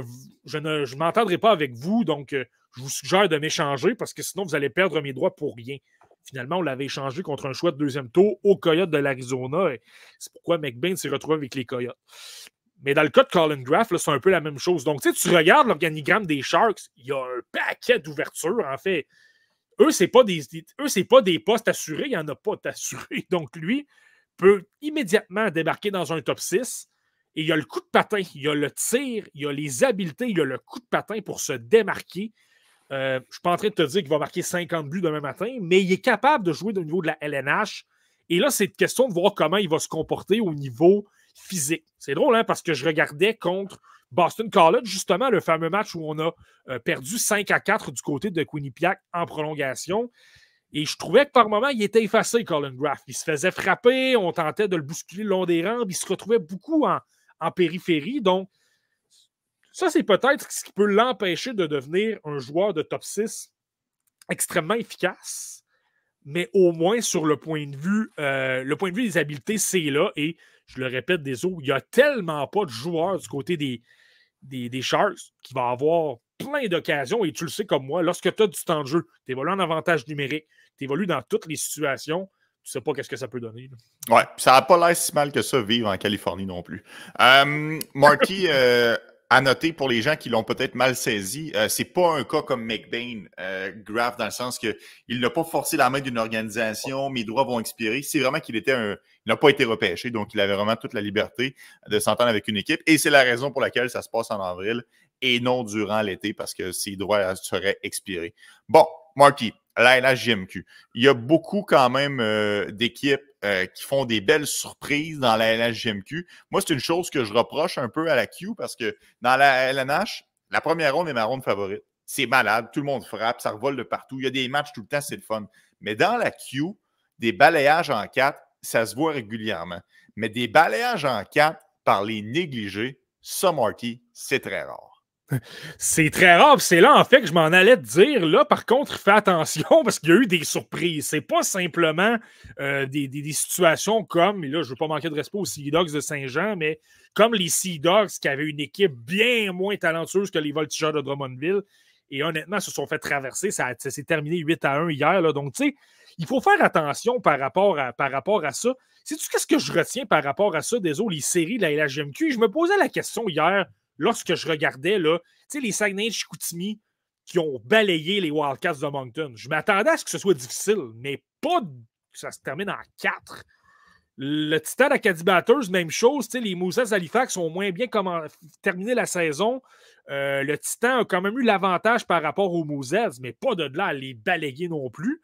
ne m'entendrai pas avec vous, donc euh, je vous suggère de m'échanger parce que sinon vous allez perdre mes droits pour rien. Finalement, on l'avait échangé contre un choix de deuxième tour aux Coyotes de l'Arizona. C'est pourquoi McBain s'est retrouvé avec les Coyotes. Mais dans le cas de Colin Graff, c'est un peu la même chose. Donc, tu sais, tu regardes l'organigramme des Sharks, il y a un paquet d'ouvertures, en fait. Eux, ce n'est pas, des, pas des postes assurés, il n'y en a pas d'assurés. Donc, lui peut immédiatement débarquer dans un top 6. Et il y a le coup de patin, il y a le tir, il y a les habiletés, il y a le coup de patin pour se démarquer. Euh, je ne suis pas en train de te dire qu'il va marquer 50 buts demain matin, mais il est capable de jouer au niveau de la LNH. Et là, c'est une question de voir comment il va se comporter au niveau physique. C'est drôle, hein, parce que je regardais contre Boston College, justement, le fameux match où on a euh, perdu 5 à 4 du côté de Quinnipiac en prolongation. Et je trouvais que par moment, il était effacé, Colin Graff. Il se faisait frapper, on tentait de le bousculer le long des rampes, il se retrouvait beaucoup en périphérie. Donc, ça, c'est peut-être ce qui peut l'empêcher de devenir un joueur de top 6 extrêmement efficace, mais au moins sur le point de vue, euh, le point de vue des habiletés, c'est là. Et je le répète, des autres, il n'y a tellement pas de joueurs du côté des, des, des Sharks qui va avoir plein d'occasions. Et tu le sais comme moi, lorsque tu as du temps de jeu, tu évolues en avantage numérique, tu évolues dans toutes les situations tu sais pas qu'est-ce que ça peut donner. Ouais, ça n'a pas l'air si mal que ça vivre en Californie non plus. Euh, euh, à noter pour les gens qui l'ont peut-être mal saisi, euh, c'est pas un cas comme McBain, euh, Graff, dans le sens que il n'a pas forcé la main d'une organisation, mes droits vont expirer. C'est vraiment qu'il était un, il n'a pas été repêché, donc il avait vraiment toute la liberté de s'entendre avec une équipe. Et c'est la raison pour laquelle ça se passe en avril et non durant l'été parce que ses droits seraient expirés. Bon, Marky, la LHJMQ. Il y a beaucoup quand même euh, d'équipes euh, qui font des belles surprises dans la LHGMQ. Moi, c'est une chose que je reproche un peu à la Q parce que dans la LNH, la première ronde est ma ronde favorite. C'est malade, tout le monde frappe, ça revole de partout. Il y a des matchs tout le temps, c'est le fun. Mais dans la Q, des balayages en quatre, ça se voit régulièrement. Mais des balayages en quatre par les négligés, ça, Marty, c'est très rare. C'est très rare, c'est là en fait que je m'en allais te dire. Là, par contre, fais attention parce qu'il y a eu des surprises. C'est pas simplement euh, des, situations comme, et là, je veux pas manquer de respect aux Sea Dogs de Saint-Jean, mais comme les Sea Dogs qui avaient une équipe bien moins talentueuse que les Voltigeurs de Drummondville. Et honnêtement, se sont fait traverser. Ça, s'est terminé 8 à 1 hier. donc, tu sais, il faut faire attention par rapport à, par rapport à ça. Sais-tu qu'est-ce que je retiens par rapport à ça, désolé, les séries de la LHMQ? Je me posais la question hier lorsque je regardais, là, les Saguenay Chicoutimi qui ont balayé les Wildcats de Moncton. Je m'attendais à ce que ce soit difficile, mais pas que ça se termine en 4. Le Titan Acadie Batters, même chose. Les Moses Halifax ont moins bien terminé la saison. Euh, le Titan a quand même eu l'avantage par rapport aux Moses, mais pas de là à les balayer non plus.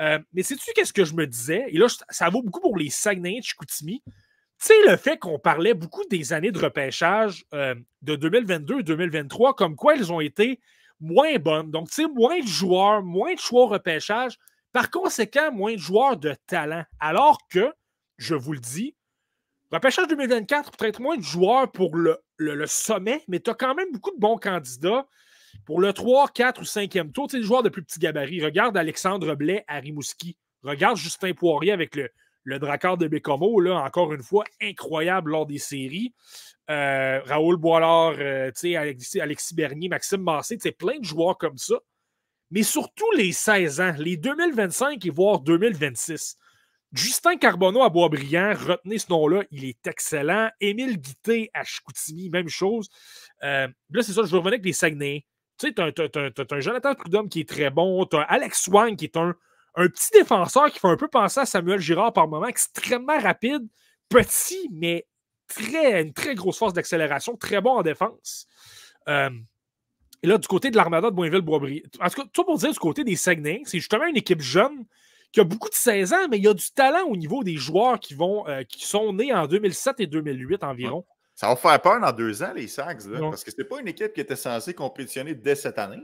Euh, mais sais-tu qu'est-ce que je me disais? Et là, ça vaut beaucoup pour les Saguenay Chicoutimi tu sais, le fait qu'on parlait beaucoup des années de repêchage euh, de 2022-2023, comme quoi elles ont été moins bonnes. Donc, tu sais, moins de joueurs, moins de choix repêchage, par conséquent, moins de joueurs de talent. Alors que, je vous le dis, repêchage 2024, peut-être moins de joueurs pour le, sommet, mais tu as quand même beaucoup de bons candidats pour le 3, 4 ou 5e tour. Tu sais, des joueurs de plus petit gabarit. Regarde Alexandre Blais à Rimouski. Regarde Justin Poirier avec le, le Dracard de Bécomo, là, encore une fois, incroyable lors des séries. Euh, Raoul Boilard, euh, Alexis, Bernier, Maxime Massé, plein de joueurs comme ça. Mais surtout les 16 ans, les 2025 et voire 2026. Justin Carbonneau à Boisbriand, retenez ce nom-là, il est excellent. Émile Guité à Chicoutimi, même chose. Euh, là, c'est ça, je revenais avec les Saguenay. Tu sais, t'as un, un, Jonathan Prudhomme qui est très bon, t'as Alex Swan qui est un un petit défenseur qui fait un peu penser à Samuel Girard par moment, extrêmement rapide, petit, mais très, une très grosse force d'accélération, très bon en défense. Euh, et là, du côté de l'Armada de Boinville-Boisbriand, en tout cas, tout pour dire du côté des Saguenay, c'est justement une équipe jeune qui a beaucoup de 16 ans, mais il y a du talent au niveau des joueurs qui, vont, euh, qui sont nés en 2007 et 2008 environ. Ça va faire peur dans deux ans, les Sags, parce que ce pas une équipe qui était censée compétitionner dès cette année.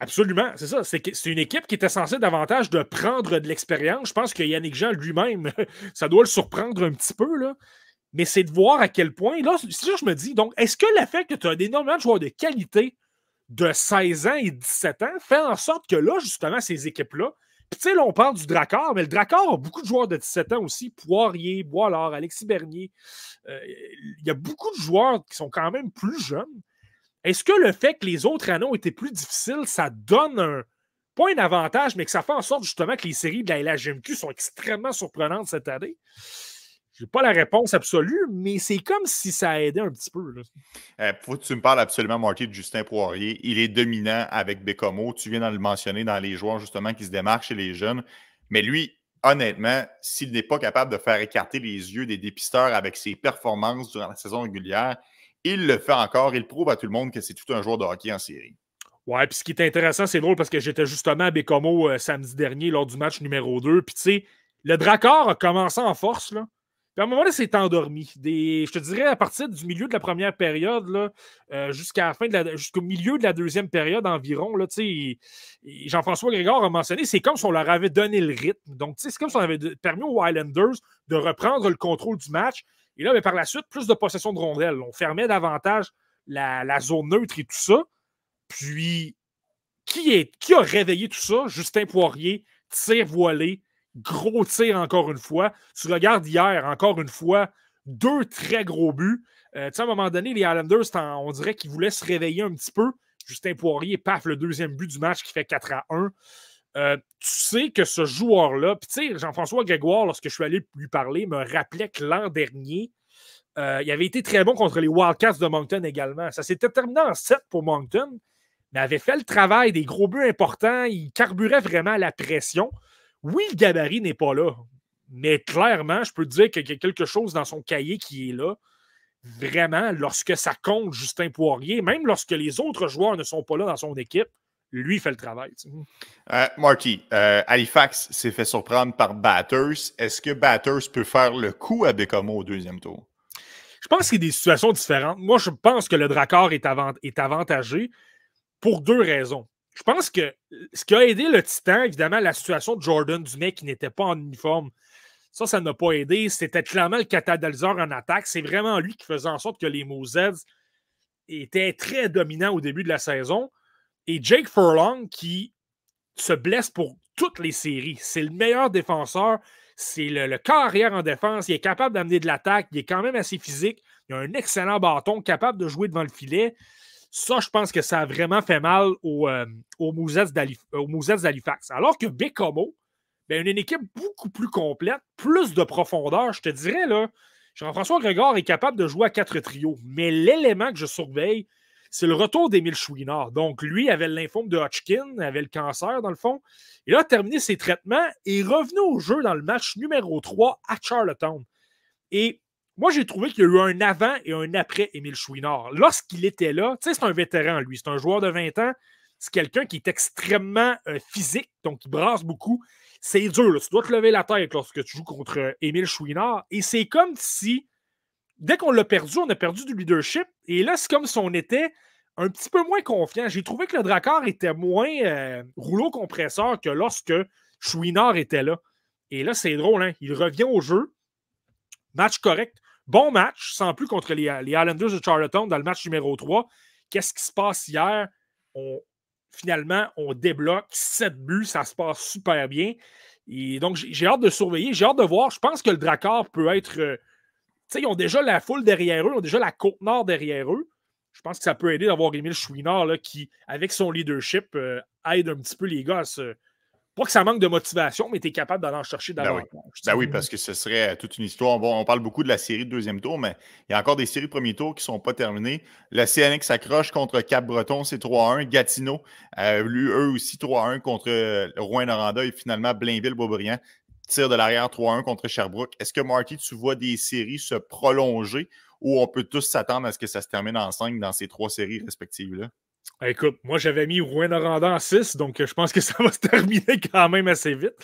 Absolument, c'est ça. C'est une équipe qui était censée davantage de prendre de l'expérience. Je pense que Yannick Jean lui-même, ça doit le surprendre un petit peu. Là. Mais c'est de voir à quel point. Là, je me dis. Donc, est-ce que le fait que tu as énormément de joueurs de qualité de 16 ans et 17 ans fait en sorte que là, justement, ces équipes-là, puis tu sais, on parle du Drakkar, mais le Drakkar a beaucoup de joueurs de 17 ans aussi. Poirier, Boilard, Alexis Bernier. Euh, il y a beaucoup de joueurs qui sont quand même plus jeunes. Est-ce que le fait que les autres anneaux étaient plus difficiles, ça donne un, pas un avantage, mais que ça fait en sorte justement que les séries de la LHMQ sont extrêmement surprenantes cette année? Je n'ai pas la réponse absolue, mais c'est comme si ça aidait un petit peu. Euh, faut tu me parles absolument, Marty, de Justin Poirier. Il est dominant avec Bécomo. Tu viens de le mentionner dans les joueurs justement qui se démarquent chez les jeunes. Mais lui, honnêtement, s'il n'est pas capable de faire écarter les yeux des dépisteurs avec ses performances durant la saison régulière, il le fait encore. Il prouve à tout le monde que c'est tout un joueur de hockey en série. Ouais, puis ce qui est intéressant, c'est drôle parce que j'étais justement à Bécomo euh, samedi dernier lors du match numéro 2. Puis tu sais, le Dracor a commencé en force. Là. Puis à un moment donné, c'est endormi. Des, je te dirais, à partir du milieu de la première période, euh, jusqu'à jusqu'au milieu de la deuxième période environ, Jean-François Grégoire a mentionné, c'est comme si on leur avait donné le rythme. Donc, c'est comme si on avait permis aux Islanders de reprendre le contrôle du match. Et là, mais ben, par la suite, plus de possession de rondelles. On fermait davantage la, zone neutre et tout ça. Puis, qui, est, qui a réveillé tout ça? Justin Poirier, tir voilé, gros tir encore une fois. Tu regardes hier, encore une fois, deux très gros buts. Euh, tu sais, à un moment donné, les Islanders, on dirait qu'ils voulaient se réveiller un petit peu. Justin Poirier, paf, le deuxième but du match qui fait 4 à 1. Euh, tu sais que ce joueur-là, puis Jean-François Grégoire, lorsque je suis allé lui parler, me rappelait que l'an dernier, euh, il avait été très bon contre les Wildcats de Moncton également. Ça s'était terminé en 7 pour Moncton, mais avait fait le travail, des gros buts importants, il carburait vraiment la pression. Oui, le gabarit n'est pas là, mais clairement, je peux dire qu'il y a quelque chose dans son cahier qui est là. Vraiment, lorsque ça compte Justin Poirier, même lorsque les autres joueurs ne sont pas là dans son équipe, lui fait le travail. Euh, Marty, euh, Halifax s'est fait surprendre par Batters. Est-ce que Batters peut faire le coup à Bécomo au deuxième tour? Je pense qu'il y a des situations différentes. Moi, je pense que le Drakkar est, est avantagé pour deux raisons. Je pense que ce qui a aidé le Titan, évidemment, la situation de Jordan du mec qui n'était pas en uniforme, ça, ça n'a pas aidé. C'était clairement le catalyseur en attaque. C'est vraiment lui qui faisait en sorte que les Moses étaient très dominants au début de la saison et Jake Furlong qui se blesse pour toutes les séries. C'est le meilleur défenseur. C'est le, carrière en défense. Il est capable d'amener de l'attaque. Il est quand même assez physique. Il a un excellent bâton, capable de jouer devant le filet. Ça, je pense que ça a vraiment fait mal aux, au euh, d'Halifax. Alors que Bécomo, ben, une équipe beaucoup plus complète, plus de profondeur, je te dirais, là, Jean-François Grégoire est capable de jouer à quatre trios. Mais l'élément que je surveille, c'est le retour d'Émile Chouinard. Donc, lui avait le lymphome de Hodgkin, avait le cancer, dans le fond. Il a terminé ses traitements et est revenu au jeu dans le match numéro 3 à Charlottetown. Et moi, j'ai trouvé qu'il y a eu un avant et un après Émile Chouinard. Lorsqu'il était là, tu sais, c'est un vétéran, lui. C'est un joueur de 20 ans. C'est quelqu'un qui est extrêmement euh, physique, donc il brasse beaucoup. C'est dur. Tu dois te lever la tête lorsque tu joues contre Émile euh, Chouinard. Et c'est comme si dès qu'on l'a perdu, on a perdu du leadership. Et là, c'est comme si on était un petit peu moins confiant. J'ai trouvé que le Drakkar était moins euh, rouleau compresseur que lorsque Chouinard était là. Et là, c'est drôle, hein. il revient au jeu. Match correct. Bon match, sans plus, contre les, les Islanders de Charlottetown dans le match numéro 3. Qu'est-ce qui se passe hier? finalement, on débloque 7 buts. Ça se passe super bien. Et donc, j'ai hâte de surveiller, j'ai hâte de voir. Je pense que le Drakkar peut être... Euh, ils ont déjà la foule derrière eux, ils ont déjà la côte nord derrière eux. Je pense que ça peut aider d'avoir Émile Chouinard là, qui, avec son leadership, euh, aide un petit peu les gars pas que ça manque de motivation, mais tu es capable d'aller en chercher dans Ben oui. Ben oui. parce que ce serait euh, toute une histoire. on parle beaucoup de la série de deuxième tour, mais il y a encore des séries de premier tour qui ne sont pas terminées. Le CNX s'accroche contre Cap-Breton, c'est 3-1. Gatineau, a eu eux aussi 3-1 contre euh, Rouen-Noranda et finalement Blainville-Beaubriand, Tire de l'arrière 3-1 contre Sherbrooke. Est-ce que Marty, tu vois des séries se prolonger ou on peut tous s'attendre à ce que ça se termine en 5 dans ces trois séries respectives-là? Écoute, moi j'avais mis Rouen Noranda en 6, donc euh, je pense que ça va se terminer quand même assez vite.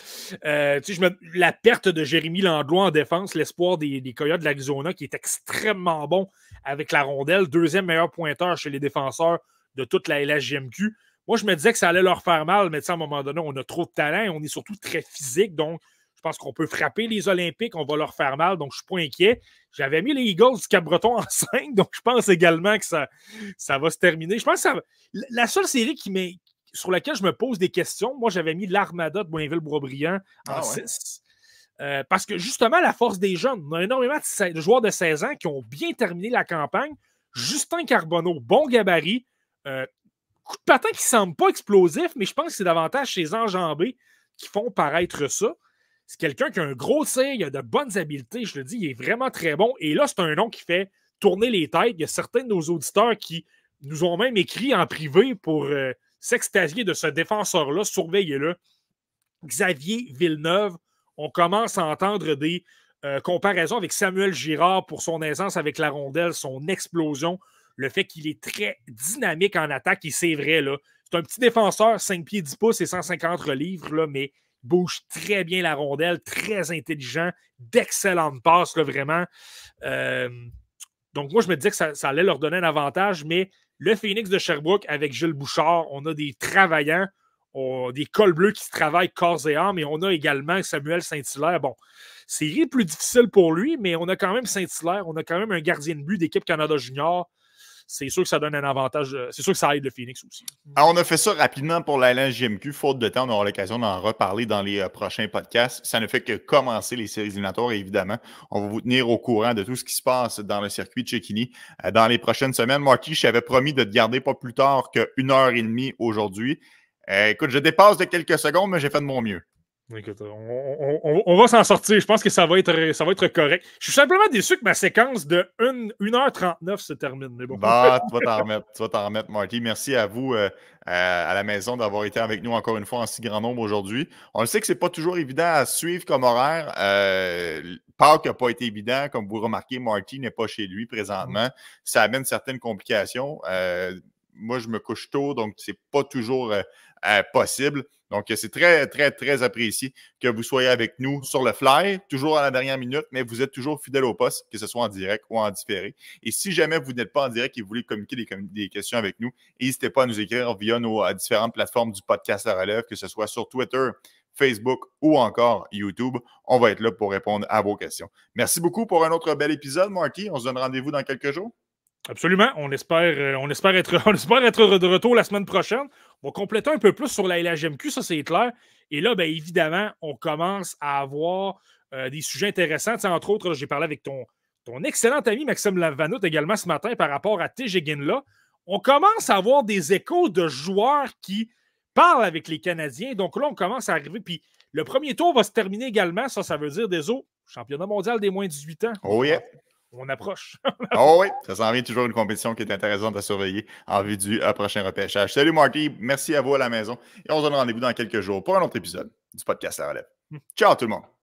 Euh, je La perte de Jérémy Landlois en défense, l'espoir des, Coyotes de l'Arizona qui est extrêmement bon avec la rondelle, deuxième meilleur pointeur chez les défenseurs de toute la LSGMQ. Moi, je me disais que ça allait leur faire mal, mais à un moment donné, on a trop de talent et on est surtout très physique, donc je pense qu'on peut frapper les Olympiques, on va leur faire mal, donc je ne suis pas inquiet. J'avais mis les Eagles du Cap-Breton en 5, donc je pense également que ça, ça va se terminer. Je pense que ça, la seule série qui sur laquelle je me pose des questions, moi j'avais mis l'Armada de boinville briand en 6. Ah euh, parce que justement, la force des jeunes, on a énormément de, joueurs de 16 ans qui ont bien terminé la campagne. Justin Carbonneau, bon gabarit, euh, coup de patin qui ne semble pas explosif, mais je pense que c'est davantage ces enjambés qui font paraître ça. C'est quelqu'un qui a un gros sein, il a de bonnes habiletés, je le dis, il est vraiment très bon. Et là, c'est un nom qui fait tourner les têtes. Il y a certains de nos auditeurs qui nous ont même écrit en privé pour euh, s'extasier de ce défenseur-là. Surveillez-le. Xavier Villeneuve, on commence à entendre des euh, comparaisons avec Samuel Girard pour son aisance avec la rondelle, son explosion, le fait qu'il est très dynamique en attaque, et c'est vrai, là. C'est un petit défenseur, 5 pieds 10 pouces et 150 livres, là, mais bouge très bien la rondelle, très intelligent, d'excellentes passes, vraiment. Euh, donc, moi, je me disais que ça, allait leur donner un avantage, mais le Phoenix de Sherbrooke avec Gilles Bouchard, on a des travaillants, des cols bleus qui travaillent corps et âme, et on a également Samuel Saint-Hilaire. Bon, c'est plus difficile pour lui, mais on a quand même Saint-Hilaire, on a quand même un gardien de but d'équipe Canada Junior c'est sûr que ça donne un avantage. Euh, c'est sûr que ça aide le Phoenix aussi. Mm. on a fait ça rapidement pour la JMQ. Faute de temps, on aura l'occasion d'en reparler dans les euh, prochains podcasts. Ça ne fait que commencer les séries éliminatoires, évidemment. On va vous tenir au courant de tout ce qui se passe dans le circuit de Chekini euh, dans les prochaines semaines. Marky, je t'avais promis de te garder pas plus tard qu'une heure et demie aujourd'hui. écoute, je dépasse de quelques secondes, mais j'ai fait de mon mieux on, va s'en sortir. Je pense que ça va, être, ça va être correct. Je suis simplement déçu que ma séquence de 1, h 39 se termine. Bah, tu vas t'en remettre, Marty. Merci à vous euh, à, la maison d'avoir été avec nous encore une fois en si grand nombre aujourd'hui. On le sait que ce n'est pas toujours évident à suivre comme horaire. Euh, Pâques n'a pas été évident. Comme vous remarquez, Marty n'est pas chez lui présentement. Mm-hmm. Ça amène certaines complications. Euh, moi, je me couche tôt, donc c'est pas toujours euh, possible. Donc, euh, c'est très, très, très apprécié que vous soyez avec nous sur le fly, toujours à la dernière minute, mais vous êtes toujours fidèle au poste, que ce soit en direct ou en différé. Et si jamais vous n'êtes pas en direct et vous voulez communiquer des, questions avec nous, n'hésitez pas à nous écrire via nos euh, différentes plateformes du podcast à relève, que ce soit sur Twitter, Facebook ou encore YouTube. On va être là pour répondre à vos questions. Merci beaucoup pour un autre bel épisode, Marky. On se donne rendez-vous dans quelques jours. Absolument. On espère, euh, on espère, être, on espère être de retour la semaine prochaine va compléter un peu plus sur la LHMQ, ça c'est clair. Et là, bien évidemment, on commence à avoir euh, des sujets intéressants. entre autres, j'ai parlé avec ton, ton excellent ami Maxime Lavanout également ce matin par rapport à TG là On commence à avoir des échos de joueurs qui parlent avec les Canadiens. Donc là, on commence à arriver. Puis le premier tour va se terminer également. Ça, ça veut dire des eaux. Championnat mondial des moins 18 ans. Oh yeah on approche. oh ah oui, ça s'en vient toujours une compétition qui est intéressante à surveiller en vue du euh, prochain repêchage. Salut Marty, merci à vous à la maison et on se donne rendez-vous dans quelques jours pour un autre épisode du podcast à Relève. Hmm. Ciao tout le monde!